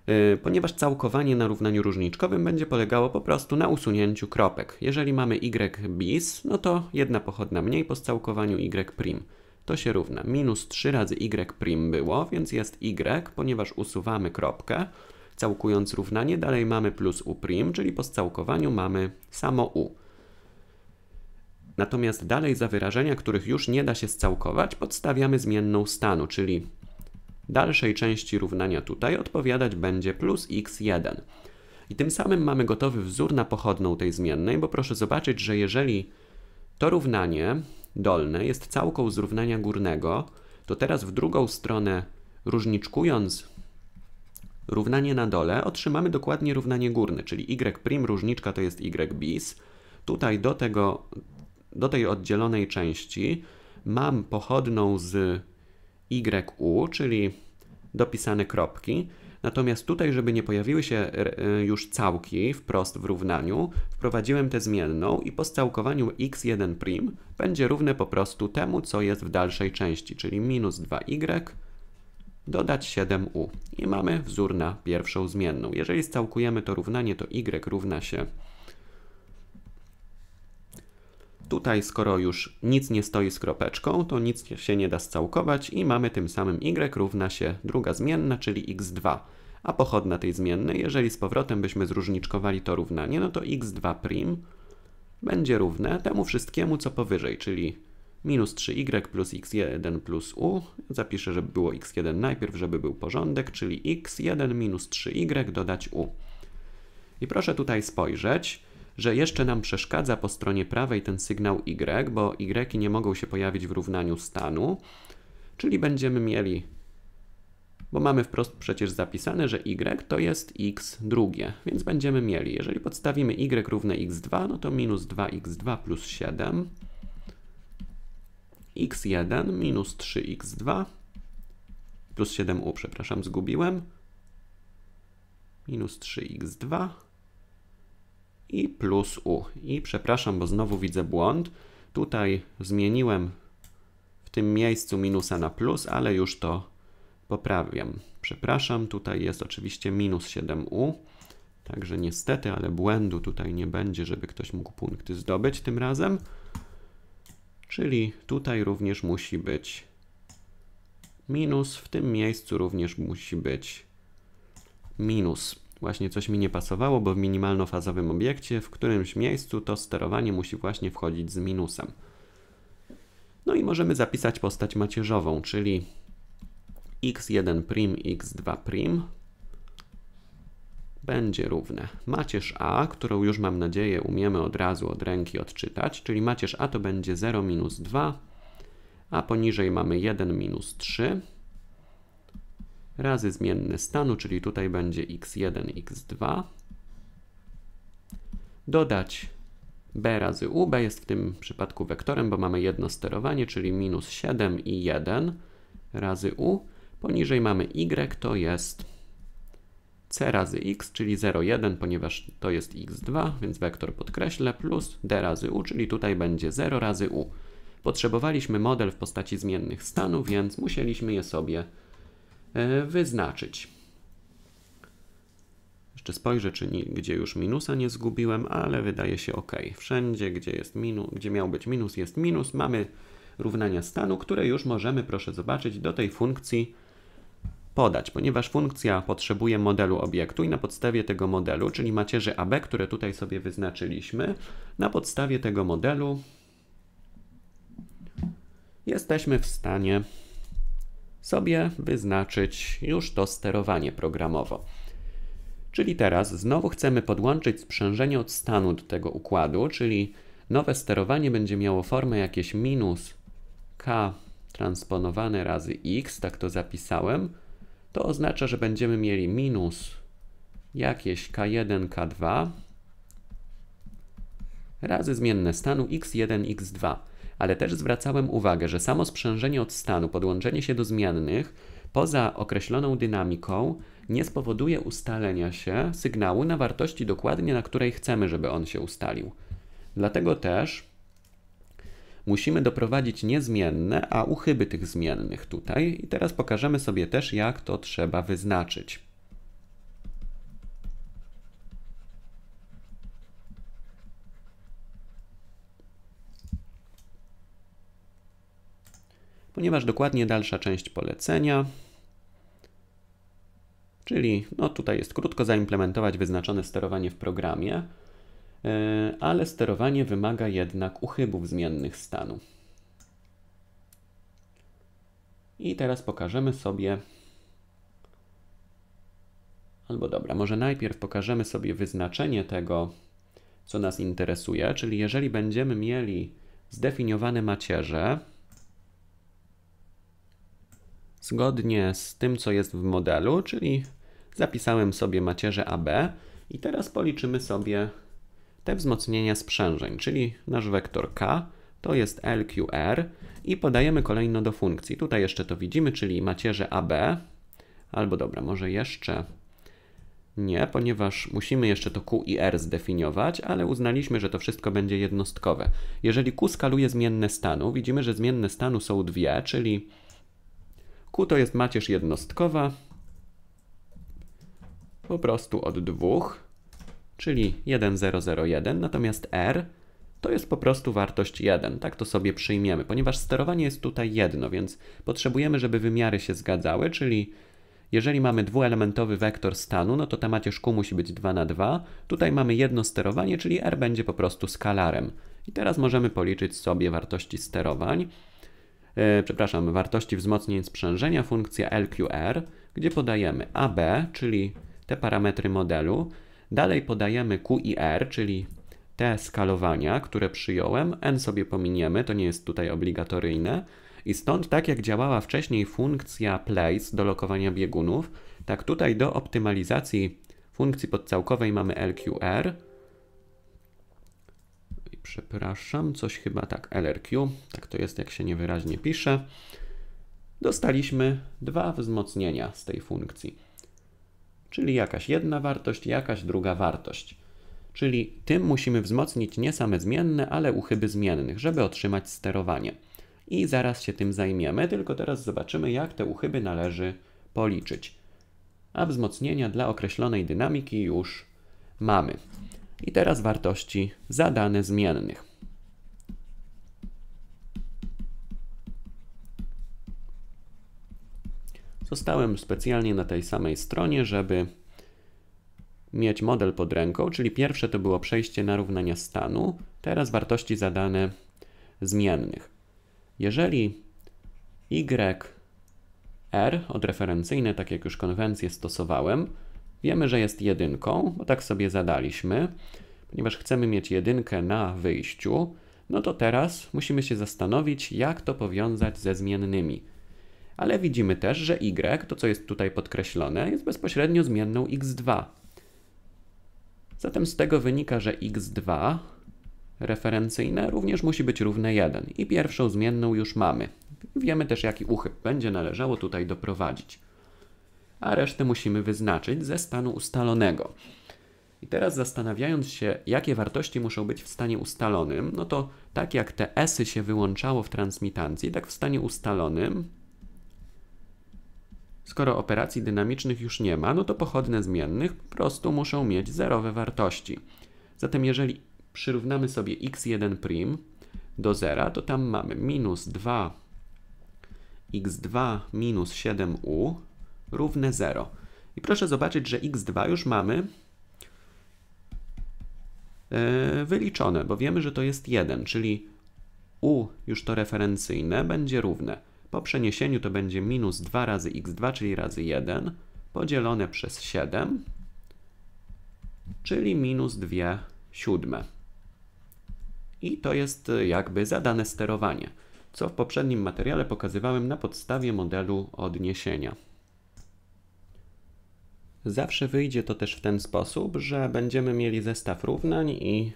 e, ponieważ całkowanie na równaniu różniczkowym będzie polegało po prostu na usunięciu kropek. Jeżeli mamy y bis, no to jedna pochodna mniej po całkowaniu y'. To się równa minus 3 razy y' było, więc jest y, ponieważ usuwamy kropkę, całkując równanie, dalej mamy plus u', czyli po całkowaniu mamy samo u. Natomiast dalej za wyrażenia, których już nie da się scałkować, podstawiamy zmienną stanu, czyli dalszej części równania tutaj odpowiadać będzie plus x1. I tym samym mamy gotowy wzór na pochodną tej zmiennej, bo proszę zobaczyć, że jeżeli to równanie dolne jest całką z równania górnego, to teraz w drugą stronę różniczkując równanie na dole otrzymamy dokładnie równanie górne, czyli y' różniczka to jest y bis. Tutaj do tego do tej oddzielonej części mam pochodną z YU, czyli dopisane kropki. Natomiast tutaj, żeby nie pojawiły się e, już całki wprost w równaniu, wprowadziłem tę zmienną i po scałkowaniu x1' będzie równe po prostu temu, co jest w dalszej części, czyli minus 2y dodać 7u. I mamy wzór na pierwszą zmienną. Jeżeli scałkujemy to równanie, to y równa się Tutaj skoro już nic nie stoi z kropeczką, to nic się nie da scałkować i mamy tym samym y równa się druga zmienna, czyli x2. A pochodna tej zmiennej, jeżeli z powrotem byśmy zróżniczkowali to równanie, no to x2' będzie równe temu wszystkiemu, co powyżej, czyli minus 3y y plus x1 plus u. Zapiszę, żeby było x1 najpierw, żeby był porządek, czyli x1 minus 3y y dodać u. I proszę tutaj spojrzeć, że jeszcze nam przeszkadza po stronie prawej ten sygnał y, bo y nie mogą się pojawić w równaniu stanu, czyli będziemy mieli, bo mamy wprost przecież zapisane, że y to jest x drugie, więc będziemy mieli, jeżeli podstawimy y równe x2, no to minus 2x2 plus 7, x1 minus 3x2 plus 7u, przepraszam, zgubiłem, minus 3x2 i plus U. I przepraszam, bo znowu widzę błąd. Tutaj zmieniłem w tym miejscu minusa na plus, ale już to poprawiam. Przepraszam, tutaj jest oczywiście minus 7U. Także niestety, ale błędu tutaj nie będzie, żeby ktoś mógł punkty zdobyć tym razem. Czyli tutaj również musi być minus, w tym miejscu również musi być minus. Właśnie coś mi nie pasowało, bo w minimalnofazowym obiekcie w którymś miejscu to sterowanie musi właśnie wchodzić z minusem. No i możemy zapisać postać macierzową, czyli x1' x2' będzie równe macierz a, którą już mam nadzieję umiemy od razu od ręki odczytać, czyli macierz a to będzie 0 minus 2, a poniżej mamy 1 minus 3, razy zmienny stanu, czyli tutaj będzie x1, x2. Dodać b razy u. b jest w tym przypadku wektorem, bo mamy jedno sterowanie, czyli minus 7 i 1 razy u. Poniżej mamy y, to jest c razy x, czyli 0,1, ponieważ to jest x2, więc wektor podkreślę, plus d razy u, czyli tutaj będzie 0 razy u. Potrzebowaliśmy model w postaci zmiennych stanu, więc musieliśmy je sobie E, wyznaczyć. Jeszcze spojrzę, czy gdzie już minusa nie zgubiłem, ale wydaje się ok. Wszędzie, gdzie, jest minu, gdzie miał być minus, jest minus. Mamy równania stanu, które już możemy, proszę zobaczyć, do tej funkcji podać, ponieważ funkcja potrzebuje modelu obiektu i na podstawie tego modelu, czyli macierzy AB, które tutaj sobie wyznaczyliśmy, na podstawie tego modelu jesteśmy w stanie sobie wyznaczyć już to sterowanie programowo. Czyli teraz znowu chcemy podłączyć sprzężenie od stanu do tego układu, czyli nowe sterowanie będzie miało formę jakieś minus k transponowane razy x, tak to zapisałem, to oznacza, że będziemy mieli minus jakieś k1, k2 razy zmienne stanu x1, x2 ale też zwracałem uwagę, że samo sprzężenie od stanu, podłączenie się do zmiennych poza określoną dynamiką nie spowoduje ustalenia się sygnału na wartości dokładnie, na której chcemy, żeby on się ustalił. Dlatego też musimy doprowadzić niezmienne, a uchyby tych zmiennych tutaj. I teraz pokażemy sobie też, jak to trzeba wyznaczyć. ponieważ dokładnie dalsza część polecenia, czyli no tutaj jest krótko zaimplementować wyznaczone sterowanie w programie, e, ale sterowanie wymaga jednak uchybów zmiennych stanu. I teraz pokażemy sobie, albo dobra, może najpierw pokażemy sobie wyznaczenie tego, co nas interesuje, czyli jeżeli będziemy mieli zdefiniowane macierze, zgodnie z tym, co jest w modelu, czyli zapisałem sobie macierze AB i teraz policzymy sobie te wzmocnienia sprzężeń, czyli nasz wektor K to jest LQR i podajemy kolejno do funkcji. Tutaj jeszcze to widzimy, czyli macierze AB, albo dobra, może jeszcze nie, ponieważ musimy jeszcze to Q i R zdefiniować, ale uznaliśmy, że to wszystko będzie jednostkowe. Jeżeli Q skaluje zmienne stanu, widzimy, że zmienne stanu są dwie, czyli Q to jest macierz jednostkowa, po prostu od dwóch, czyli 1001, natomiast R to jest po prostu wartość 1. Tak to sobie przyjmiemy, ponieważ sterowanie jest tutaj jedno, więc potrzebujemy, żeby wymiary się zgadzały, czyli jeżeli mamy dwuelementowy wektor stanu, no to ta macierz Q musi być 2 na 2. Tutaj mamy jedno sterowanie, czyli R będzie po prostu skalarem. I teraz możemy policzyć sobie wartości sterowań. E, przepraszam, wartości wzmocnień sprzężenia, funkcja LQR, gdzie podajemy AB, czyli te parametry modelu, dalej podajemy QIR, czyli te skalowania, które przyjąłem, n sobie pominiemy, to nie jest tutaj obligatoryjne, i stąd tak jak działała wcześniej funkcja place do lokowania biegunów, tak tutaj do optymalizacji funkcji podcałkowej mamy LQR, przepraszam, coś chyba tak, LRQ, tak to jest jak się niewyraźnie pisze, dostaliśmy dwa wzmocnienia z tej funkcji. Czyli jakaś jedna wartość, jakaś druga wartość. Czyli tym musimy wzmocnić nie same zmienne, ale uchyby zmiennych, żeby otrzymać sterowanie. I zaraz się tym zajmiemy, tylko teraz zobaczymy, jak te uchyby należy policzyć. A wzmocnienia dla określonej dynamiki już mamy i teraz wartości zadane zmiennych. Zostałem specjalnie na tej samej stronie, żeby mieć model pod ręką, czyli pierwsze to było przejście na równania stanu, teraz wartości zadane zmiennych. Jeżeli y, r odreferencyjne, tak jak już konwencję stosowałem, Wiemy, że jest jedynką, bo tak sobie zadaliśmy. Ponieważ chcemy mieć jedynkę na wyjściu, no to teraz musimy się zastanowić, jak to powiązać ze zmiennymi. Ale widzimy też, że y, to co jest tutaj podkreślone, jest bezpośrednio zmienną x2. Zatem z tego wynika, że x2 referencyjne również musi być równe 1 i pierwszą zmienną już mamy. Wiemy też, jaki uchyb będzie należało tutaj doprowadzić a resztę musimy wyznaczyć ze stanu ustalonego. I teraz zastanawiając się, jakie wartości muszą być w stanie ustalonym, no to tak jak te esy się wyłączało w transmitancji, tak w stanie ustalonym, skoro operacji dynamicznych już nie ma, no to pochodne zmiennych po prostu muszą mieć zerowe wartości. Zatem jeżeli przyrównamy sobie x1' do zera, to tam mamy minus 2 x2 minus 7u równe 0. I proszę zobaczyć, że x2 już mamy e, wyliczone, bo wiemy, że to jest 1, czyli u, już to referencyjne, będzie równe. Po przeniesieniu to będzie minus 2 razy x2, czyli razy 1, podzielone przez 7, czyli minus 2 siódme. I to jest e, jakby zadane sterowanie, co w poprzednim materiale pokazywałem na podstawie modelu odniesienia. Zawsze wyjdzie to też w ten sposób, że będziemy mieli zestaw równań i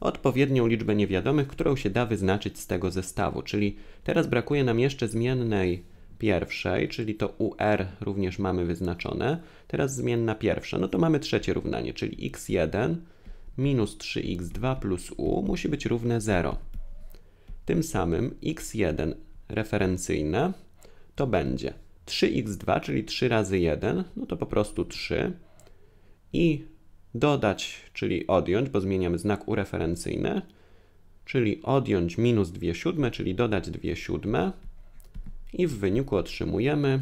odpowiednią liczbę niewiadomych, którą się da wyznaczyć z tego zestawu. Czyli teraz brakuje nam jeszcze zmiennej pierwszej, czyli to UR również mamy wyznaczone. Teraz zmienna pierwsza, no to mamy trzecie równanie, czyli x1 minus 3x2 plus u musi być równe 0. Tym samym x1 referencyjne to będzie 3x2, czyli 3 razy 1, no to po prostu 3 i dodać, czyli odjąć, bo zmieniamy znak ureferencyjny, czyli odjąć minus 2 siódme, czyli dodać 2 siódme i w wyniku otrzymujemy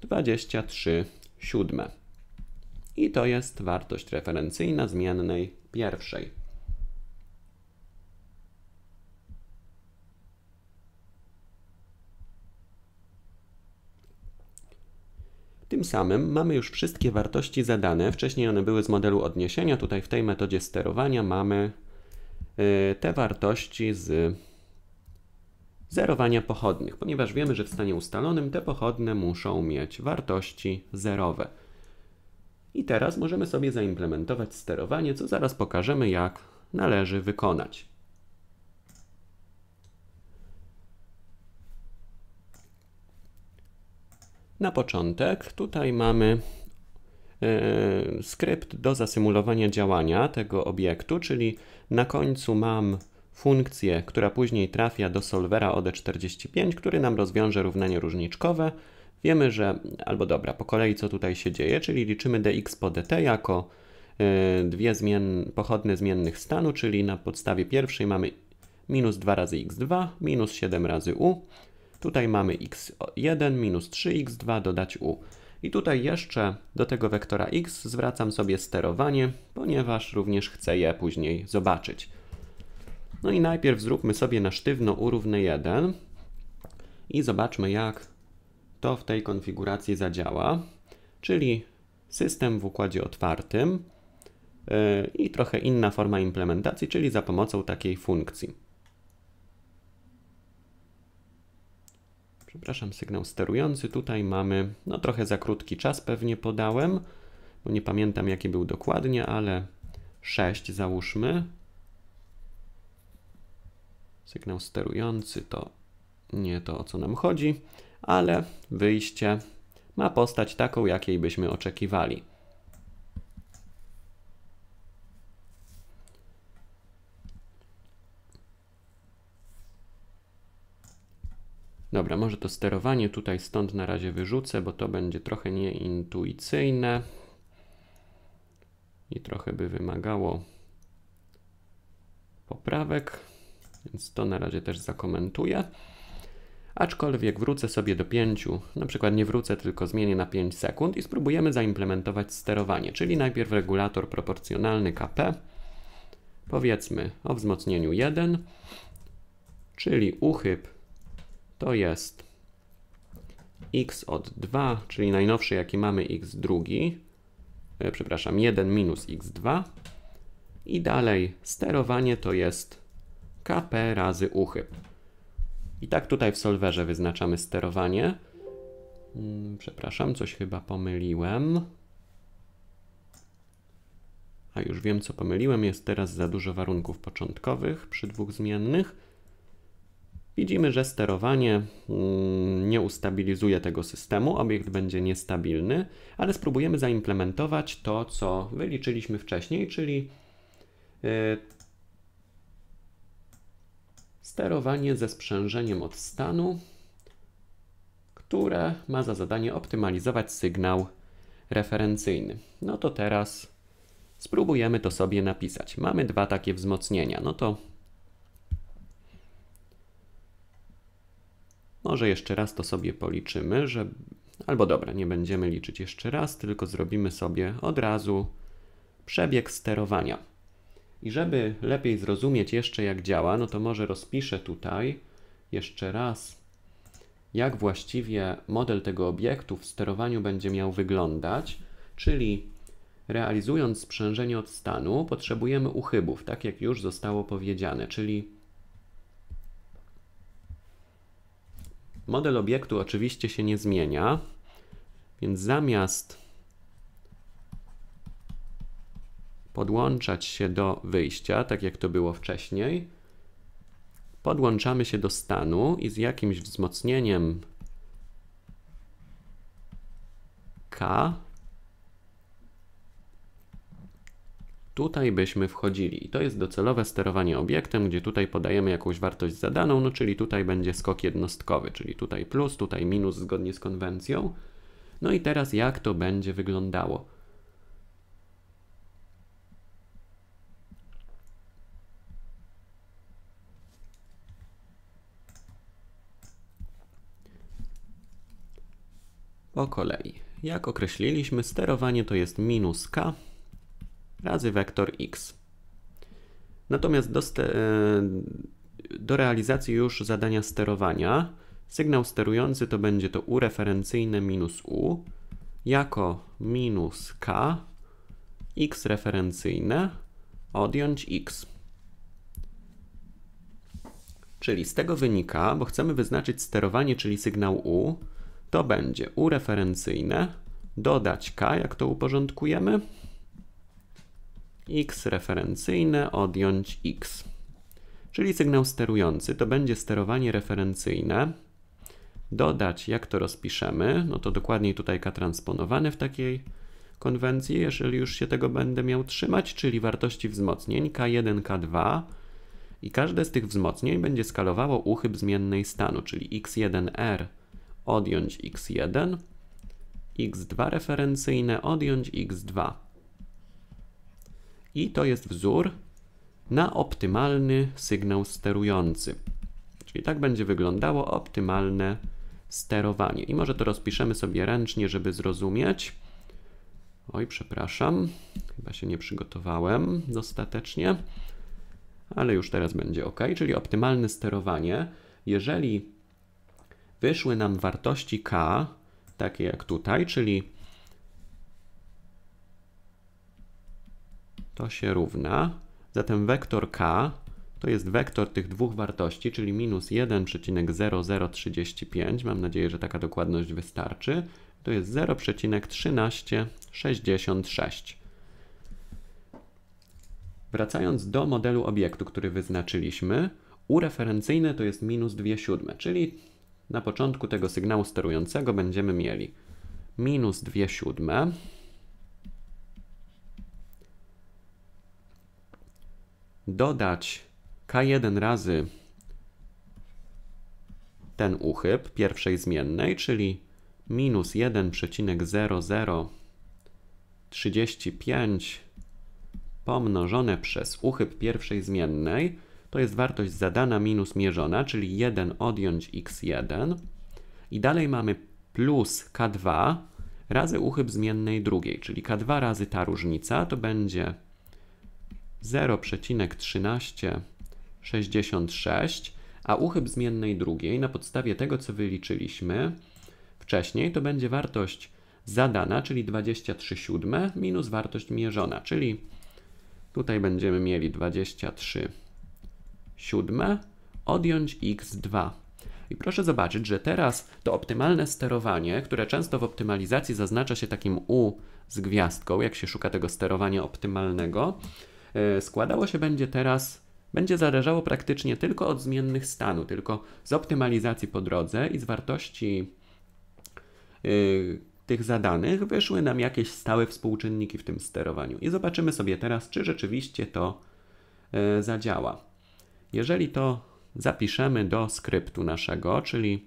23 siódme. I to jest wartość referencyjna zmiennej pierwszej. Tym samym mamy już wszystkie wartości zadane. Wcześniej one były z modelu odniesienia. Tutaj w tej metodzie sterowania mamy y, te wartości z zerowania pochodnych, ponieważ wiemy, że w stanie ustalonym te pochodne muszą mieć wartości zerowe. I teraz możemy sobie zaimplementować sterowanie, co zaraz pokażemy, jak należy wykonać. Na początek tutaj mamy e, skrypt do zasymulowania działania tego obiektu, czyli na końcu mam funkcję, która później trafia do solwera OD45, który nam rozwiąże równanie różniczkowe. Wiemy, że, albo dobra, po kolei co tutaj się dzieje, czyli liczymy dx po dt jako e, dwie zmien, pochodne zmiennych stanu, czyli na podstawie pierwszej mamy minus 2 razy x2 minus 7 razy u Tutaj mamy x1 minus 3x2 dodać u. I tutaj jeszcze do tego wektora x zwracam sobie sterowanie, ponieważ również chcę je później zobaczyć. No i najpierw zróbmy sobie na sztywno u równy 1 i zobaczmy jak to w tej konfiguracji zadziała. Czyli system w układzie otwartym yy, i trochę inna forma implementacji, czyli za pomocą takiej funkcji. Przepraszam, sygnał sterujący. Tutaj mamy, no trochę za krótki czas pewnie podałem, bo nie pamiętam jaki był dokładnie, ale 6 załóżmy. Sygnał sterujący to nie to o co nam chodzi, ale wyjście ma postać taką, jakiej byśmy oczekiwali. Dobra, może to sterowanie tutaj stąd na razie wyrzucę, bo to będzie trochę nieintuicyjne i trochę by wymagało poprawek, więc to na razie też zakomentuję. Aczkolwiek wrócę sobie do 5, na przykład nie wrócę, tylko zmienię na 5 sekund i spróbujemy zaimplementować sterowanie, czyli najpierw regulator proporcjonalny KP, powiedzmy o wzmocnieniu 1, czyli uchyb to jest x od 2, czyli najnowszy jaki mamy x drugi, e, przepraszam, 1 minus x2 i dalej sterowanie to jest kp razy uchyb. I tak tutaj w solwerze wyznaczamy sterowanie. Mm, przepraszam, coś chyba pomyliłem. A już wiem, co pomyliłem. Jest teraz za dużo warunków początkowych przy dwóch zmiennych. Widzimy, że sterowanie mm, nie ustabilizuje tego systemu, obiekt będzie niestabilny, ale spróbujemy zaimplementować to, co wyliczyliśmy wcześniej, czyli y, sterowanie ze sprzężeniem od stanu, które ma za zadanie optymalizować sygnał referencyjny. No to teraz spróbujemy to sobie napisać. Mamy dwa takie wzmocnienia. No to Może jeszcze raz to sobie policzymy, że... Albo dobra, nie będziemy liczyć jeszcze raz, tylko zrobimy sobie od razu przebieg sterowania. I żeby lepiej zrozumieć jeszcze jak działa, no to może rozpiszę tutaj jeszcze raz, jak właściwie model tego obiektu w sterowaniu będzie miał wyglądać, czyli realizując sprzężenie od stanu potrzebujemy uchybów, tak jak już zostało powiedziane, czyli Model obiektu oczywiście się nie zmienia, więc zamiast podłączać się do wyjścia, tak jak to było wcześniej, podłączamy się do stanu i z jakimś wzmocnieniem K tutaj byśmy wchodzili. I to jest docelowe sterowanie obiektem, gdzie tutaj podajemy jakąś wartość zadaną, no czyli tutaj będzie skok jednostkowy, czyli tutaj plus, tutaj minus zgodnie z konwencją. No i teraz jak to będzie wyglądało? Po kolei. Jak określiliśmy, sterowanie to jest minus k razy wektor x. Natomiast do, e, do realizacji już zadania sterowania sygnał sterujący to będzie to u referencyjne minus u jako minus k x referencyjne odjąć x. Czyli z tego wynika, bo chcemy wyznaczyć sterowanie, czyli sygnał u, to będzie u referencyjne dodać k, jak to uporządkujemy, x referencyjne odjąć x. Czyli sygnał sterujący to będzie sterowanie referencyjne. Dodać, jak to rozpiszemy, no to dokładniej tutaj k transponowane w takiej konwencji, jeżeli już się tego będę miał trzymać, czyli wartości wzmocnień k1, k2 i każde z tych wzmocnień będzie skalowało uchyb zmiennej stanu, czyli x1r odjąć x1, x2 referencyjne odjąć x2 i to jest wzór na optymalny sygnał sterujący. Czyli tak będzie wyglądało optymalne sterowanie. I może to rozpiszemy sobie ręcznie, żeby zrozumieć. Oj, przepraszam, chyba się nie przygotowałem dostatecznie, ale już teraz będzie ok. Czyli optymalne sterowanie, jeżeli wyszły nam wartości k, takie jak tutaj, czyli to się równa. Zatem wektor k to jest wektor tych dwóch wartości, czyli minus 1,0035. Mam nadzieję, że taka dokładność wystarczy. To jest 0,1366. Wracając do modelu obiektu, który wyznaczyliśmy, ureferencyjne to jest minus 2,7, czyli na początku tego sygnału sterującego będziemy mieli minus 2,7. dodać k1 razy ten uchyb pierwszej zmiennej, czyli minus 1,0035 pomnożone przez uchyb pierwszej zmiennej, to jest wartość zadana minus mierzona, czyli 1 odjąć x1 i dalej mamy plus k2 razy uchyb zmiennej drugiej, czyli k2 razy ta różnica to będzie 0,1366, a uchyb zmiennej drugiej na podstawie tego, co wyliczyliśmy wcześniej, to będzie wartość zadana, czyli 23 siódme, minus wartość mierzona, czyli tutaj będziemy mieli 23 siódme, odjąć x2. I proszę zobaczyć, że teraz to optymalne sterowanie, które często w optymalizacji zaznacza się takim U z gwiazdką, jak się szuka tego sterowania optymalnego, E, składało się będzie teraz, będzie zależało praktycznie tylko od zmiennych stanu, tylko z optymalizacji po drodze i z wartości e, tych zadanych wyszły nam jakieś stałe współczynniki w tym sterowaniu. I zobaczymy sobie teraz, czy rzeczywiście to e, zadziała. Jeżeli to zapiszemy do skryptu naszego, czyli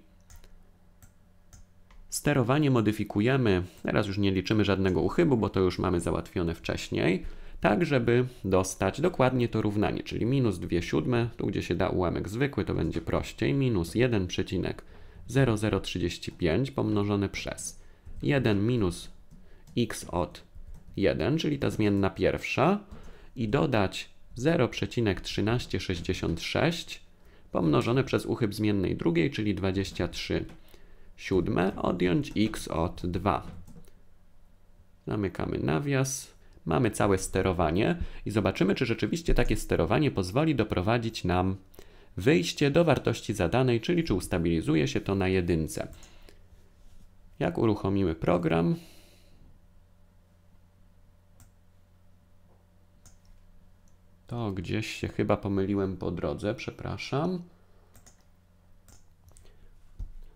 sterowanie modyfikujemy, teraz już nie liczymy żadnego uchybu, bo to już mamy załatwione wcześniej tak żeby dostać dokładnie to równanie, czyli minus 2 siódme, tu gdzie się da ułamek zwykły, to będzie prościej, minus 1,0035 pomnożone przez 1 minus x od 1, czyli ta zmienna pierwsza, i dodać 0,1366 pomnożone przez uchyb zmiennej drugiej, czyli 23 siódme, odjąć x od 2. Zamykamy nawias mamy całe sterowanie i zobaczymy, czy rzeczywiście takie sterowanie pozwoli doprowadzić nam wyjście do wartości zadanej, czyli czy ustabilizuje się to na jedynce. Jak uruchomimy program, to gdzieś się chyba pomyliłem po drodze, przepraszam.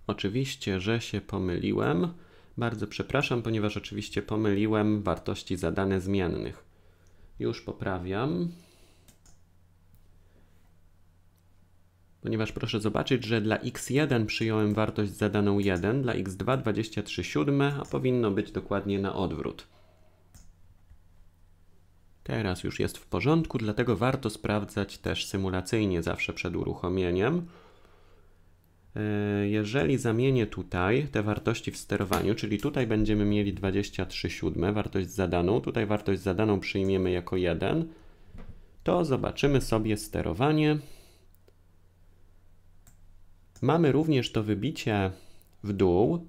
Oczywiście, że się pomyliłem. Bardzo przepraszam, ponieważ oczywiście pomyliłem wartości zadane zmiennych. Już poprawiam. Ponieważ proszę zobaczyć, że dla x1 przyjąłem wartość zadaną 1, dla x2 23 siódme, a powinno być dokładnie na odwrót. Teraz już jest w porządku, dlatego warto sprawdzać też symulacyjnie zawsze przed uruchomieniem. E, jeżeli zamienię tutaj te wartości w sterowaniu, czyli tutaj będziemy mieli 23,7, siódme, wartość zadaną, tutaj wartość zadaną przyjmiemy jako 1, to zobaczymy sobie sterowanie. Mamy również to wybicie w dół,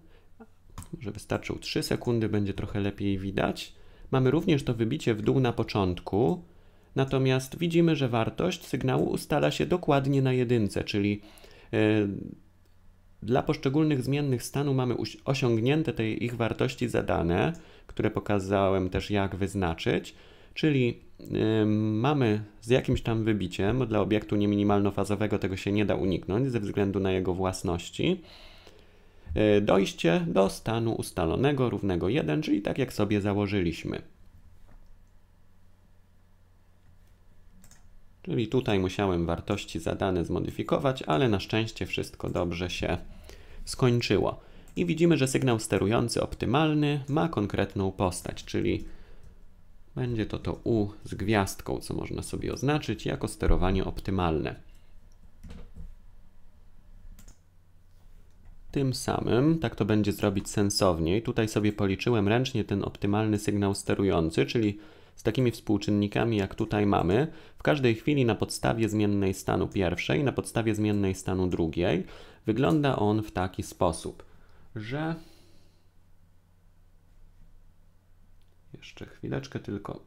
może wystarczył 3 sekundy, będzie trochę lepiej widać. Mamy również to wybicie w dół na początku, natomiast widzimy, że wartość sygnału ustala się dokładnie na jedynce, czyli e, dla poszczególnych zmiennych stanu mamy osiągnięte te ich wartości zadane, które pokazałem też jak wyznaczyć, czyli yy, mamy z jakimś tam wybiciem, dla obiektu nieminimalnofazowego tego się nie da uniknąć ze względu na jego własności, yy, dojście do stanu ustalonego równego 1, czyli tak jak sobie założyliśmy. Czyli tutaj musiałem wartości zadane zmodyfikować, ale na szczęście wszystko dobrze się skończyło. I widzimy, że sygnał sterujący optymalny ma konkretną postać, czyli będzie to to U z gwiazdką, co można sobie oznaczyć jako sterowanie optymalne. Tym samym, tak to będzie zrobić sensowniej, tutaj sobie policzyłem ręcznie ten optymalny sygnał sterujący, czyli z takimi współczynnikami, jak tutaj mamy, w każdej chwili na podstawie zmiennej stanu pierwszej, na podstawie zmiennej stanu drugiej, wygląda on w taki sposób, że jeszcze chwileczkę tylko.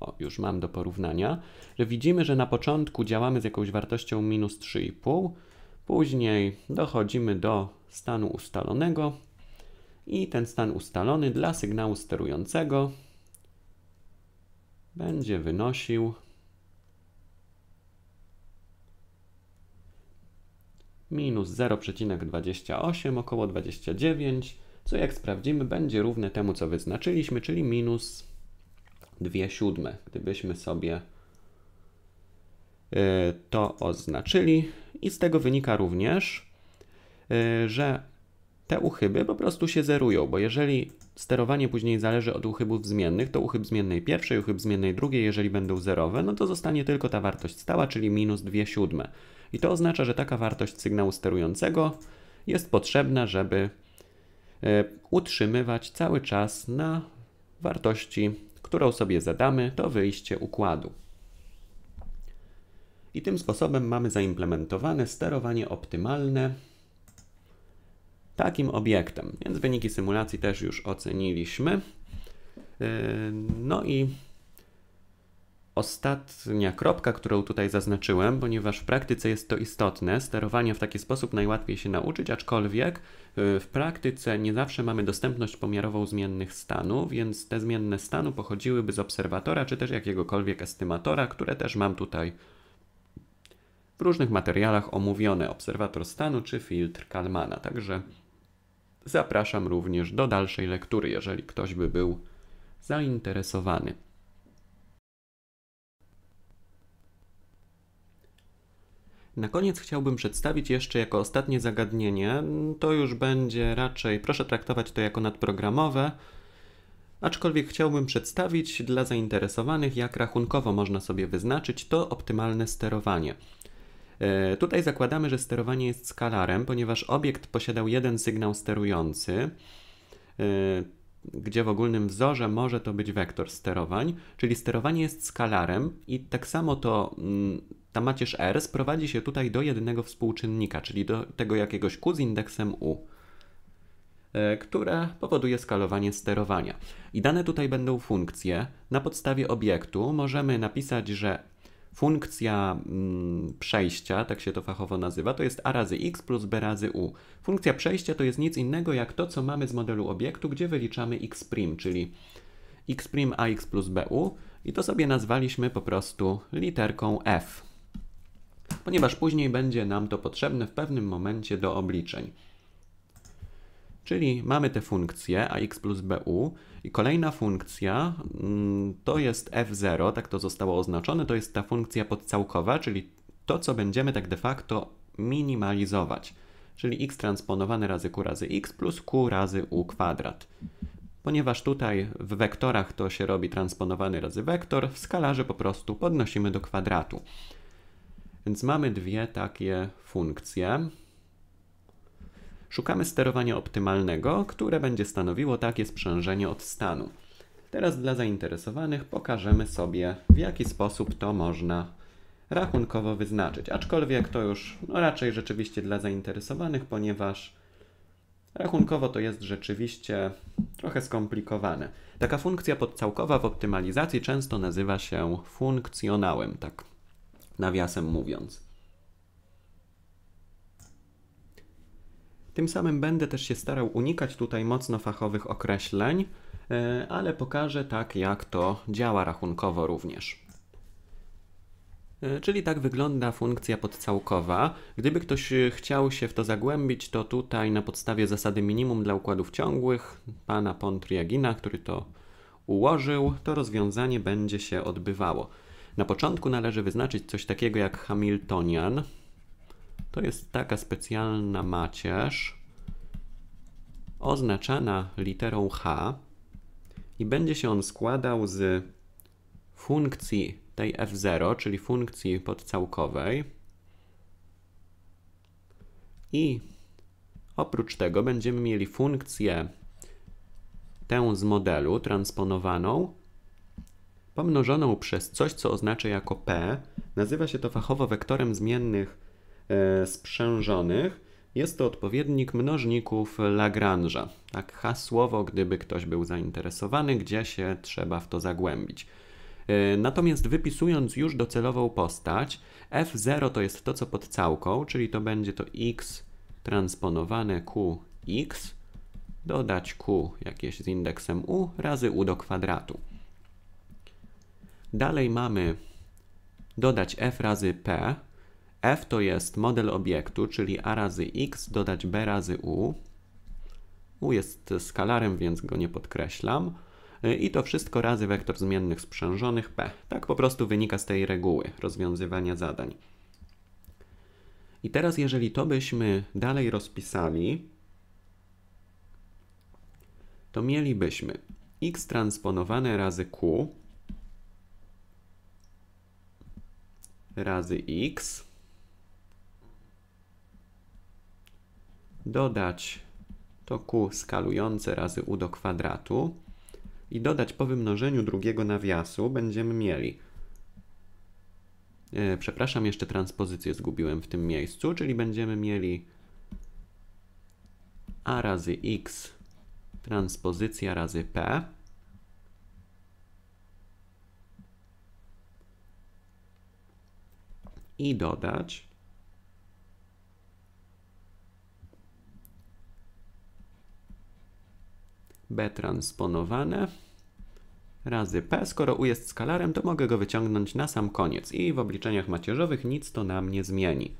O, już mam do porównania, że widzimy, że na początku działamy z jakąś wartością minus 3,5, później dochodzimy do stanu ustalonego i ten stan ustalony dla sygnału sterującego będzie wynosił minus 0,28 około 29, co jak sprawdzimy będzie równe temu co wyznaczyliśmy, czyli minus 2 siódme. Gdybyśmy sobie y, to oznaczyli i z tego wynika również, y, że te uchyby po prostu się zerują, bo jeżeli sterowanie później zależy od uchybów zmiennych, to uchyb zmiennej pierwszej, uchyb zmiennej drugiej, jeżeli będą zerowe, no to zostanie tylko ta wartość stała, czyli minus 2 siódme. I to oznacza, że taka wartość sygnału sterującego jest potrzebna, żeby e, utrzymywać cały czas na wartości, którą sobie zadamy, to wyjście układu. I tym sposobem mamy zaimplementowane sterowanie optymalne takim obiektem. Więc wyniki symulacji też już oceniliśmy. Yy, no i ostatnia kropka, którą tutaj zaznaczyłem, ponieważ w praktyce jest to istotne, Sterowanie w taki sposób najłatwiej się nauczyć, aczkolwiek yy, w praktyce nie zawsze mamy dostępność pomiarową zmiennych stanu, więc te zmienne stanu pochodziłyby z obserwatora czy też jakiegokolwiek estymatora, które też mam tutaj w różnych materiałach omówione, obserwator stanu czy filtr Kalmana. Także Zapraszam również do dalszej lektury, jeżeli ktoś by był zainteresowany. Na koniec chciałbym przedstawić jeszcze jako ostatnie zagadnienie, to już będzie raczej, proszę traktować to jako nadprogramowe, aczkolwiek chciałbym przedstawić dla zainteresowanych, jak rachunkowo można sobie wyznaczyć to optymalne sterowanie. E, tutaj zakładamy, że sterowanie jest skalarem, ponieważ obiekt posiadał jeden sygnał sterujący, e, gdzie w ogólnym wzorze może to być wektor sterowań, czyli sterowanie jest skalarem i tak samo to mm, ta macierz R sprowadzi się tutaj do jednego współczynnika, czyli do tego jakiegoś Q z indeksem U e, które powoduje skalowanie sterowania. I dane tutaj będą funkcje. Na podstawie obiektu możemy napisać, że Funkcja mm, przejścia, tak się to fachowo nazywa, to jest a razy x plus b razy u. Funkcja przejścia to jest nic innego jak to, co mamy z modelu obiektu, gdzie wyliczamy x', czyli x' ax plus bu i to sobie nazwaliśmy po prostu literką f. Ponieważ później będzie nam to potrzebne w pewnym momencie do obliczeń. Czyli mamy tę funkcję ax plus bu i kolejna funkcja mm, to jest f0, tak to zostało oznaczone, to jest ta funkcja podcałkowa, czyli to, co będziemy tak de facto minimalizować, czyli x transponowane razy q razy x plus q razy u kwadrat. Ponieważ tutaj w wektorach to się robi transponowany razy wektor, w skalarze po prostu podnosimy do kwadratu. Więc mamy dwie takie funkcje. Szukamy sterowania optymalnego, które będzie stanowiło takie sprzężenie od stanu. Teraz dla zainteresowanych pokażemy sobie, w jaki sposób to można rachunkowo wyznaczyć. Aczkolwiek to już no, raczej rzeczywiście dla zainteresowanych, ponieważ rachunkowo to jest rzeczywiście trochę skomplikowane. Taka funkcja podcałkowa w optymalizacji często nazywa się funkcjonałem, tak nawiasem mówiąc. Tym samym będę też się starał unikać tutaj mocno fachowych określeń, e, ale pokażę tak, jak to działa rachunkowo również. E, czyli tak wygląda funkcja podcałkowa. Gdyby ktoś chciał się w to zagłębić, to tutaj na podstawie zasady minimum dla układów ciągłych pana Pontriagina, który to ułożył, to rozwiązanie będzie się odbywało. Na początku należy wyznaczyć coś takiego jak Hamiltonian, to jest taka specjalna macierz oznaczana literą H i będzie się on składał z funkcji tej f0, czyli funkcji podcałkowej. I oprócz tego będziemy mieli funkcję tę z modelu transponowaną pomnożoną przez coś, co oznaczę jako p. Nazywa się to fachowo wektorem zmiennych E, sprzężonych, jest to odpowiednik mnożników Lagrange'a. Tak hasłowo, gdyby ktoś był zainteresowany, gdzie się trzeba w to zagłębić. E, natomiast wypisując już docelową postać, f0 to jest to, co pod całką, czyli to będzie to x transponowane qx, dodać q jakieś z indeksem u razy u do kwadratu. Dalej mamy dodać f razy p, f to jest model obiektu, czyli a razy x dodać b razy u. u jest skalarem, więc go nie podkreślam. Y, I to wszystko razy wektor zmiennych sprzężonych p. Tak po prostu wynika z tej reguły rozwiązywania zadań. I teraz jeżeli to byśmy dalej rozpisali, to mielibyśmy x transponowane razy q razy x dodać to q skalujące razy u do kwadratu i dodać po wymnożeniu drugiego nawiasu będziemy mieli e, przepraszam, jeszcze transpozycję zgubiłem w tym miejscu, czyli będziemy mieli a razy x transpozycja razy p i dodać B transponowane razy P. Skoro U jest skalarem, to mogę go wyciągnąć na sam koniec i w obliczeniach macierzowych nic to nam nie zmieni.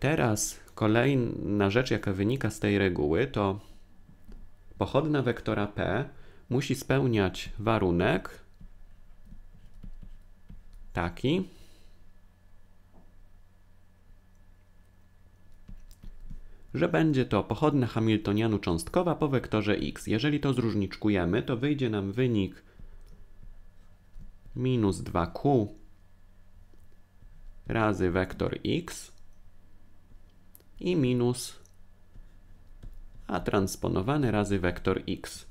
Teraz kolejna rzecz, jaka wynika z tej reguły, to pochodna wektora P musi spełniać warunek taki, że będzie to pochodna hamiltonianu cząstkowa po wektorze x. Jeżeli to zróżniczkujemy, to wyjdzie nam wynik minus 2q razy wektor x i minus a transponowany razy wektor x.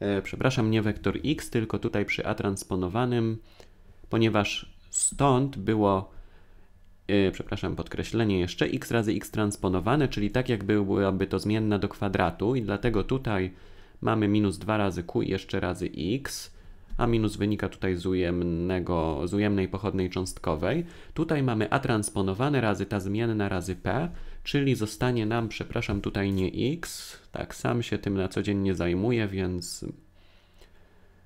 E, przepraszam, nie wektor x, tylko tutaj przy a transponowanym, ponieważ stąd było Y, przepraszam, podkreślenie jeszcze, x razy x transponowane, czyli tak jak byłaby to zmienna do kwadratu i dlatego tutaj mamy minus 2 razy q jeszcze razy x, a minus wynika tutaj z, ujemnego, z ujemnej pochodnej cząstkowej. Tutaj mamy a transponowane razy ta zmienna razy p, czyli zostanie nam, przepraszam, tutaj nie x, tak, sam się tym na co dzień nie zajmuję, więc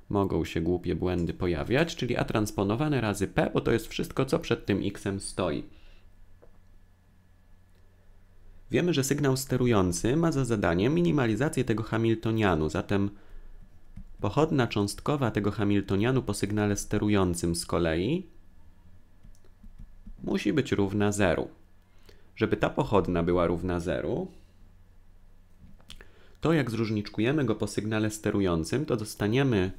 mogą się głupie błędy pojawiać, czyli a transponowane razy p, bo to jest wszystko, co przed tym xem stoi. Wiemy, że sygnał sterujący ma za zadanie minimalizację tego hamiltonianu, zatem pochodna cząstkowa tego hamiltonianu po sygnale sterującym z kolei musi być równa 0. Żeby ta pochodna była równa 0, to jak zróżniczkujemy go po sygnale sterującym, to dostaniemy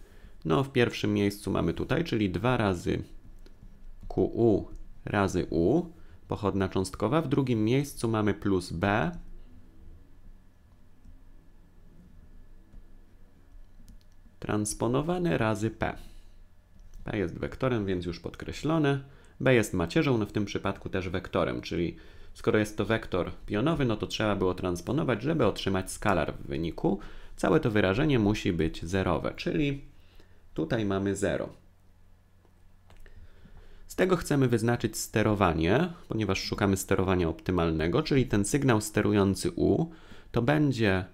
no w pierwszym miejscu mamy tutaj, czyli 2 razy QU razy U, pochodna cząstkowa. W drugim miejscu mamy plus B transponowane razy P. P jest wektorem, więc już podkreślone. B jest macierzą, no w tym przypadku też wektorem, czyli skoro jest to wektor pionowy, no to trzeba było transponować, żeby otrzymać skalar w wyniku. Całe to wyrażenie musi być zerowe, czyli Tutaj mamy 0. Z tego chcemy wyznaczyć sterowanie, ponieważ szukamy sterowania optymalnego, czyli ten sygnał sterujący U to będzie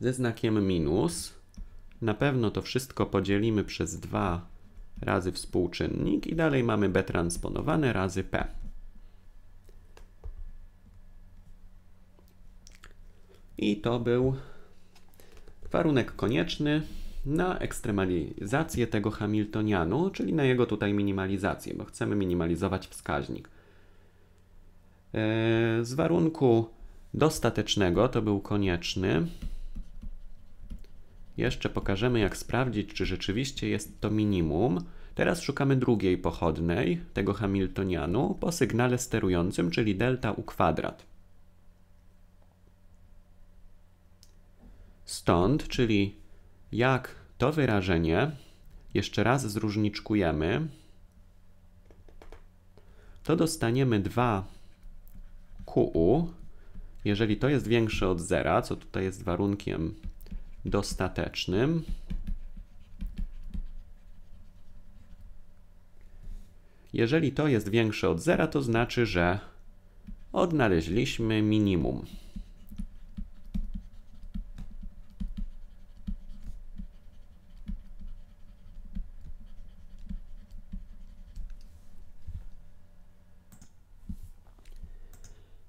ze znakiem minus. Na pewno to wszystko podzielimy przez 2 razy współczynnik i dalej mamy B transponowane razy P. I to był warunek konieczny na ekstremalizację tego hamiltonianu, czyli na jego tutaj minimalizację, bo chcemy minimalizować wskaźnik. E, z warunku dostatecznego to był konieczny. Jeszcze pokażemy, jak sprawdzić, czy rzeczywiście jest to minimum. Teraz szukamy drugiej pochodnej tego hamiltonianu po sygnale sterującym, czyli delta u kwadrat. Stąd, czyli jak to wyrażenie jeszcze raz zróżniczkujemy, to dostaniemy 2QU, jeżeli to jest większe od zera, co tutaj jest warunkiem dostatecznym, Jeżeli to jest większe od zera, to znaczy, że odnaleźliśmy minimum.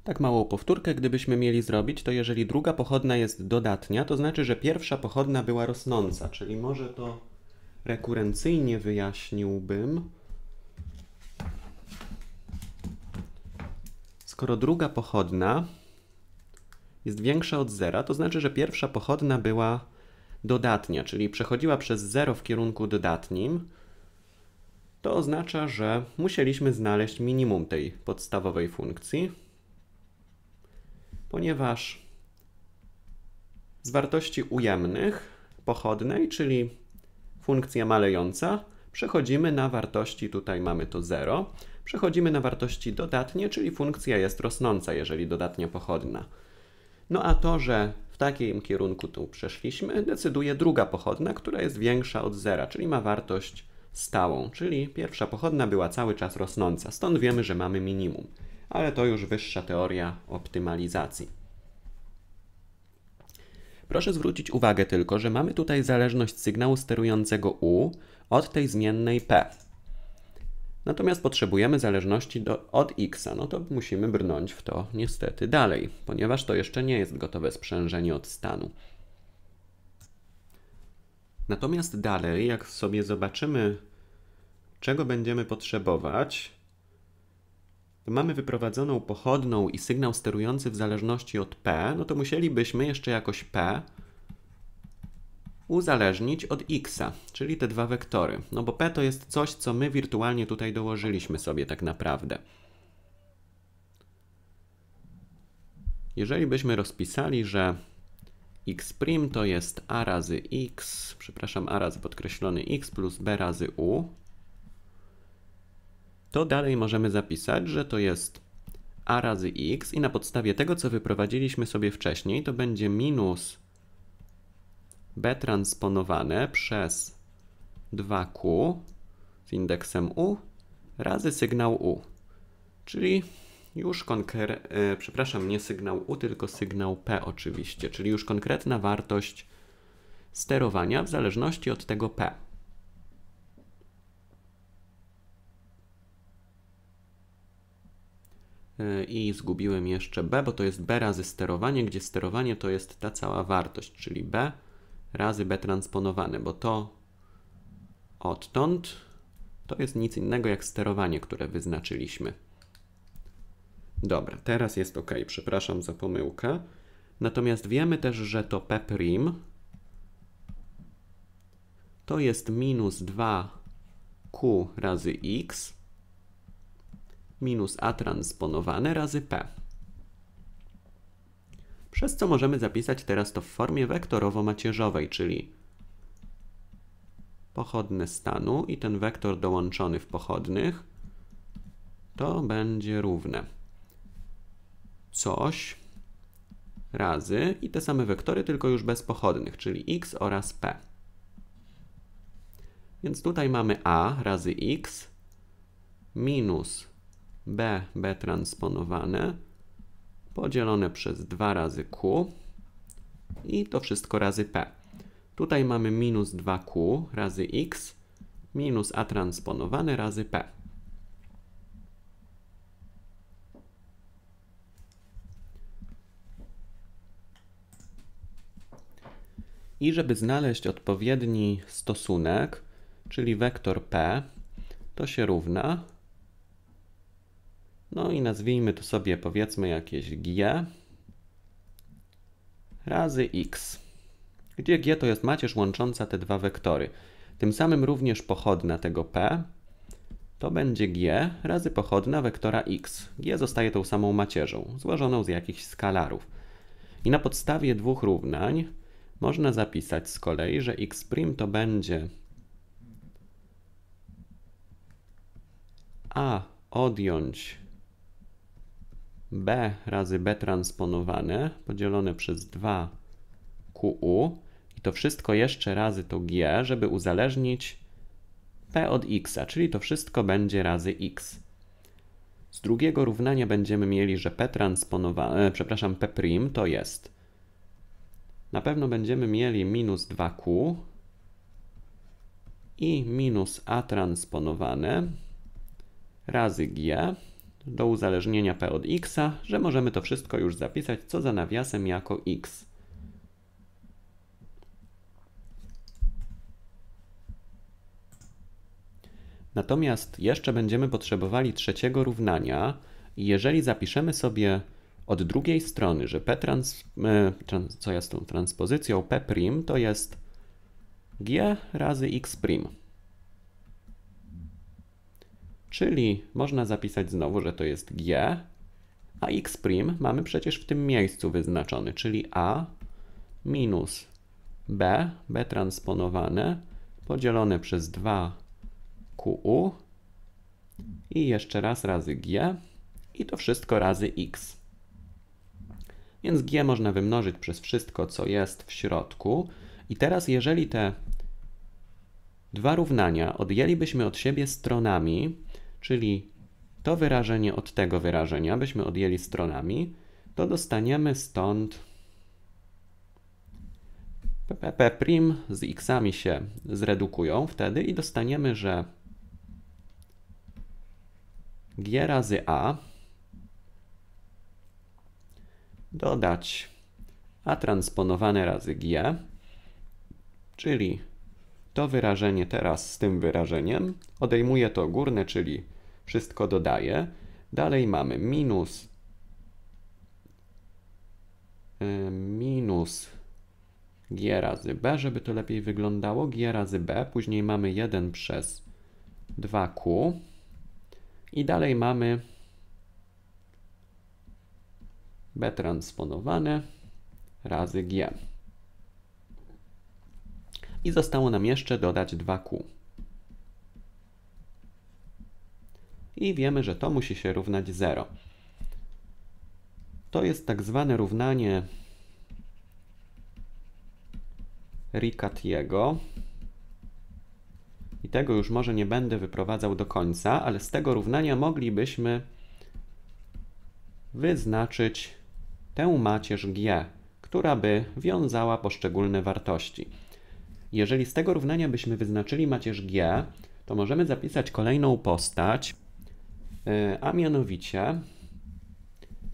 Tak małą powtórkę, gdybyśmy mieli zrobić, to jeżeli druga pochodna jest dodatnia, to znaczy, że pierwsza pochodna była rosnąca, czyli może to rekurencyjnie wyjaśniłbym. Skoro druga pochodna jest większa od zera, to znaczy, że pierwsza pochodna była dodatnia, czyli przechodziła przez 0 w kierunku dodatnim, to oznacza, że musieliśmy znaleźć minimum tej podstawowej funkcji ponieważ z wartości ujemnych pochodnej, czyli funkcja malejąca, przechodzimy na wartości, tutaj mamy to 0, przechodzimy na wartości dodatnie, czyli funkcja jest rosnąca, jeżeli dodatnia pochodna. No a to, że w takim kierunku tu przeszliśmy, decyduje druga pochodna, która jest większa od zera, czyli ma wartość stałą, czyli pierwsza pochodna była cały czas rosnąca, stąd wiemy, że mamy minimum ale to już wyższa teoria optymalizacji. Proszę zwrócić uwagę tylko, że mamy tutaj zależność sygnału sterującego U od tej zmiennej P. Natomiast potrzebujemy zależności do, od x, no to musimy brnąć w to niestety dalej, ponieważ to jeszcze nie jest gotowe sprzężenie od stanu. Natomiast dalej, jak sobie zobaczymy, czego będziemy potrzebować, to mamy wyprowadzoną pochodną i sygnał sterujący w zależności od P, no to musielibyśmy jeszcze jakoś P uzależnić od x, czyli te dwa wektory. No bo p to jest coś, co my wirtualnie tutaj dołożyliśmy sobie tak naprawdę. Jeżeli byśmy rozpisali, że x' to jest a razy x, przepraszam, a razy podkreślony x plus b razy u, to dalej możemy zapisać, że to jest a razy x i na podstawie tego, co wyprowadziliśmy sobie wcześniej, to będzie minus b transponowane przez 2q z indeksem u razy sygnał u. Czyli już konkre e, przepraszam, nie sygnał u, tylko sygnał p oczywiście, czyli już konkretna wartość sterowania w zależności od tego p. E, i zgubiłem jeszcze B, bo to jest B razy sterowanie, gdzie sterowanie to jest ta cała wartość, czyli B razy B transponowane, bo to odtąd to jest nic innego jak sterowanie, które wyznaczyliśmy. Dobra, teraz jest ok, przepraszam za pomyłkę. Natomiast wiemy też, że to P' to jest minus 2Q razy X, minus a transponowane razy p. Przez co możemy zapisać teraz to w formie wektorowo-macierzowej, czyli pochodne stanu i ten wektor dołączony w pochodnych, to będzie równe coś razy i te same wektory, tylko już bez pochodnych, czyli x oraz p. Więc tutaj mamy a razy x minus B, B transponowane podzielone przez 2 razy Q i to wszystko razy P. Tutaj mamy minus 2Q razy X minus A transponowane razy P. I żeby znaleźć odpowiedni stosunek, czyli wektor P, to się równa no i nazwijmy to sobie powiedzmy jakieś g razy x, gdzie g to jest macierz łącząca te dwa wektory. Tym samym również pochodna tego p to będzie g razy pochodna wektora x. g zostaje tą samą macierzą, złożoną z jakichś skalarów. I na podstawie dwóch równań można zapisać z kolei, że x' to będzie a odjąć b razy b transponowane podzielone przez 2qu i to wszystko jeszcze razy to g, żeby uzależnić p od x, czyli to wszystko będzie razy x. Z drugiego równania będziemy mieli, że p transponowane, przepraszam, p' to jest. Na pewno będziemy mieli minus 2q i minus a transponowane razy g do uzależnienia p od x, że możemy to wszystko już zapisać, co za nawiasem jako x. Natomiast jeszcze będziemy potrzebowali trzeciego równania i jeżeli zapiszemy sobie od drugiej strony, że p trans, e, co jest tą transpozycją p' to jest g razy x'. Czyli można zapisać znowu, że to jest G, a x' mamy przecież w tym miejscu wyznaczony, czyli A minus B, B transponowane, podzielone przez 2QU i jeszcze raz razy G i to wszystko razy x. Więc G można wymnożyć przez wszystko, co jest w środku. I teraz jeżeli te dwa równania odjęlibyśmy od siebie stronami, czyli to wyrażenie od tego wyrażenia, byśmy odjęli stronami, to dostaniemy stąd ppp prim z xami się zredukują wtedy i dostaniemy, że g razy a dodać a transponowane razy g, czyli to wyrażenie teraz z tym wyrażeniem, odejmuje to górne, czyli wszystko dodaję. Dalej mamy minus y, minus g razy b, żeby to lepiej wyglądało, g razy b, później mamy 1 przez 2q i dalej mamy b transponowane razy g. I zostało nam jeszcze dodać 2q. i wiemy, że to musi się równać 0. To jest tak zwane równanie Riccatiego. I tego już może nie będę wyprowadzał do końca, ale z tego równania moglibyśmy wyznaczyć tę macierz G, która by wiązała poszczególne wartości. Jeżeli z tego równania byśmy wyznaczyli macierz G, to możemy zapisać kolejną postać, E, a mianowicie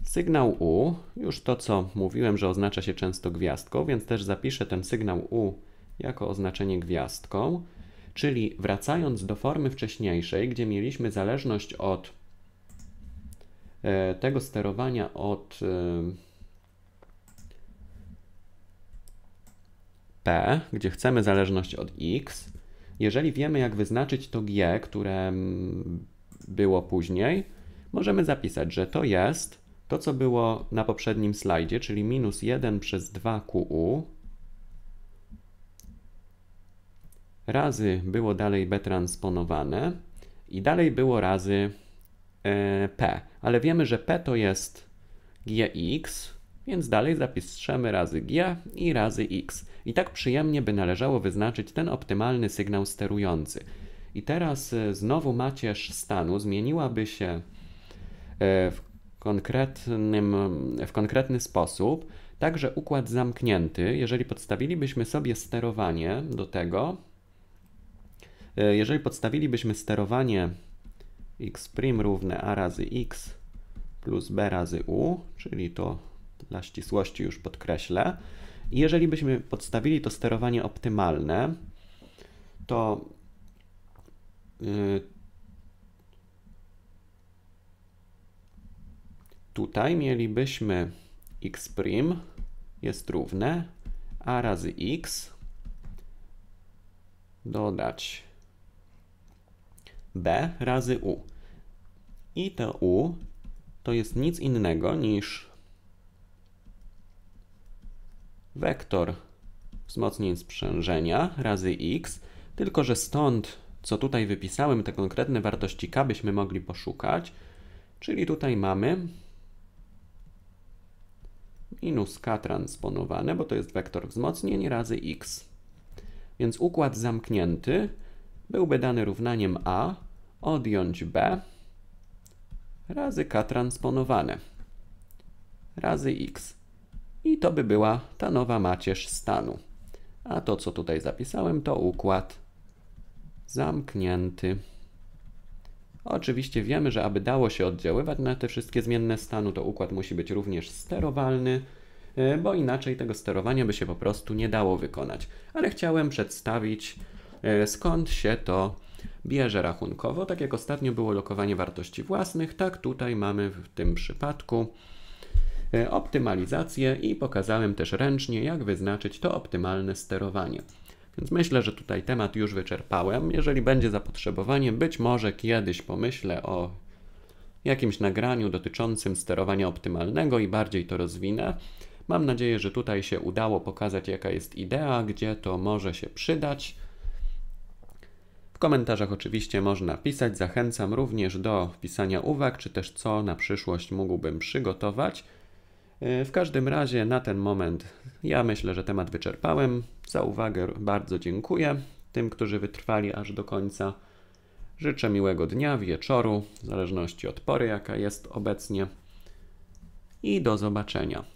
sygnał U, już to co mówiłem, że oznacza się często gwiazdką, więc też zapiszę ten sygnał U jako oznaczenie gwiazdką, czyli wracając do formy wcześniejszej, gdzie mieliśmy zależność od e, tego sterowania od e, P, gdzie chcemy zależność od X, jeżeli wiemy, jak wyznaczyć to G, które było później, możemy zapisać, że to jest to, co było na poprzednim slajdzie, czyli minus 1 przez 2QU razy było dalej B transponowane i dalej było razy e, P. Ale wiemy, że P to jest GX, więc dalej zapiszemy razy G i razy X. I tak przyjemnie by należało wyznaczyć ten optymalny sygnał sterujący. I teraz e, znowu macierz stanu zmieniłaby się e, w, konkretnym, w konkretny sposób, także układ zamknięty, jeżeli podstawilibyśmy sobie sterowanie do tego, e, jeżeli podstawilibyśmy sterowanie x' równe a razy x plus b razy u, czyli to dla ścisłości już podkreślę, jeżeli byśmy podstawili to sterowanie optymalne, to Y, tutaj mielibyśmy x' jest równe a razy x dodać b razy u. I to u to jest nic innego niż wektor wzmocnień sprzężenia razy x, tylko że stąd co tutaj wypisałem, te konkretne wartości k byśmy mogli poszukać, czyli tutaj mamy minus k transponowane, bo to jest wektor wzmocnień razy x. Więc układ zamknięty byłby dany równaniem a odjąć b razy k transponowane razy x. I to by była ta nowa macierz stanu. A to, co tutaj zapisałem, to układ zamknięty. Oczywiście wiemy, że aby dało się oddziaływać na te wszystkie zmienne stanu, to układ musi być również sterowalny, e, bo inaczej tego sterowania by się po prostu nie dało wykonać. Ale chciałem przedstawić, e, skąd się to bierze rachunkowo. Tak jak ostatnio było lokowanie wartości własnych, tak tutaj mamy w tym przypadku e, optymalizację i pokazałem też ręcznie, jak wyznaczyć to optymalne sterowanie. Więc myślę, że tutaj temat już wyczerpałem. Jeżeli będzie zapotrzebowanie, być może kiedyś pomyślę o jakimś nagraniu dotyczącym sterowania optymalnego i bardziej to rozwinę. Mam nadzieję, że tutaj się udało pokazać, jaka jest idea, gdzie to może się przydać. W komentarzach oczywiście można pisać. Zachęcam również do wpisania uwag, czy też co na przyszłość mógłbym przygotować. Yy, w każdym razie na ten moment ja myślę, że temat wyczerpałem. Za uwagę bardzo dziękuję. Tym, którzy wytrwali aż do końca, życzę miłego dnia, wieczoru, w zależności od pory, jaka jest obecnie. I do zobaczenia.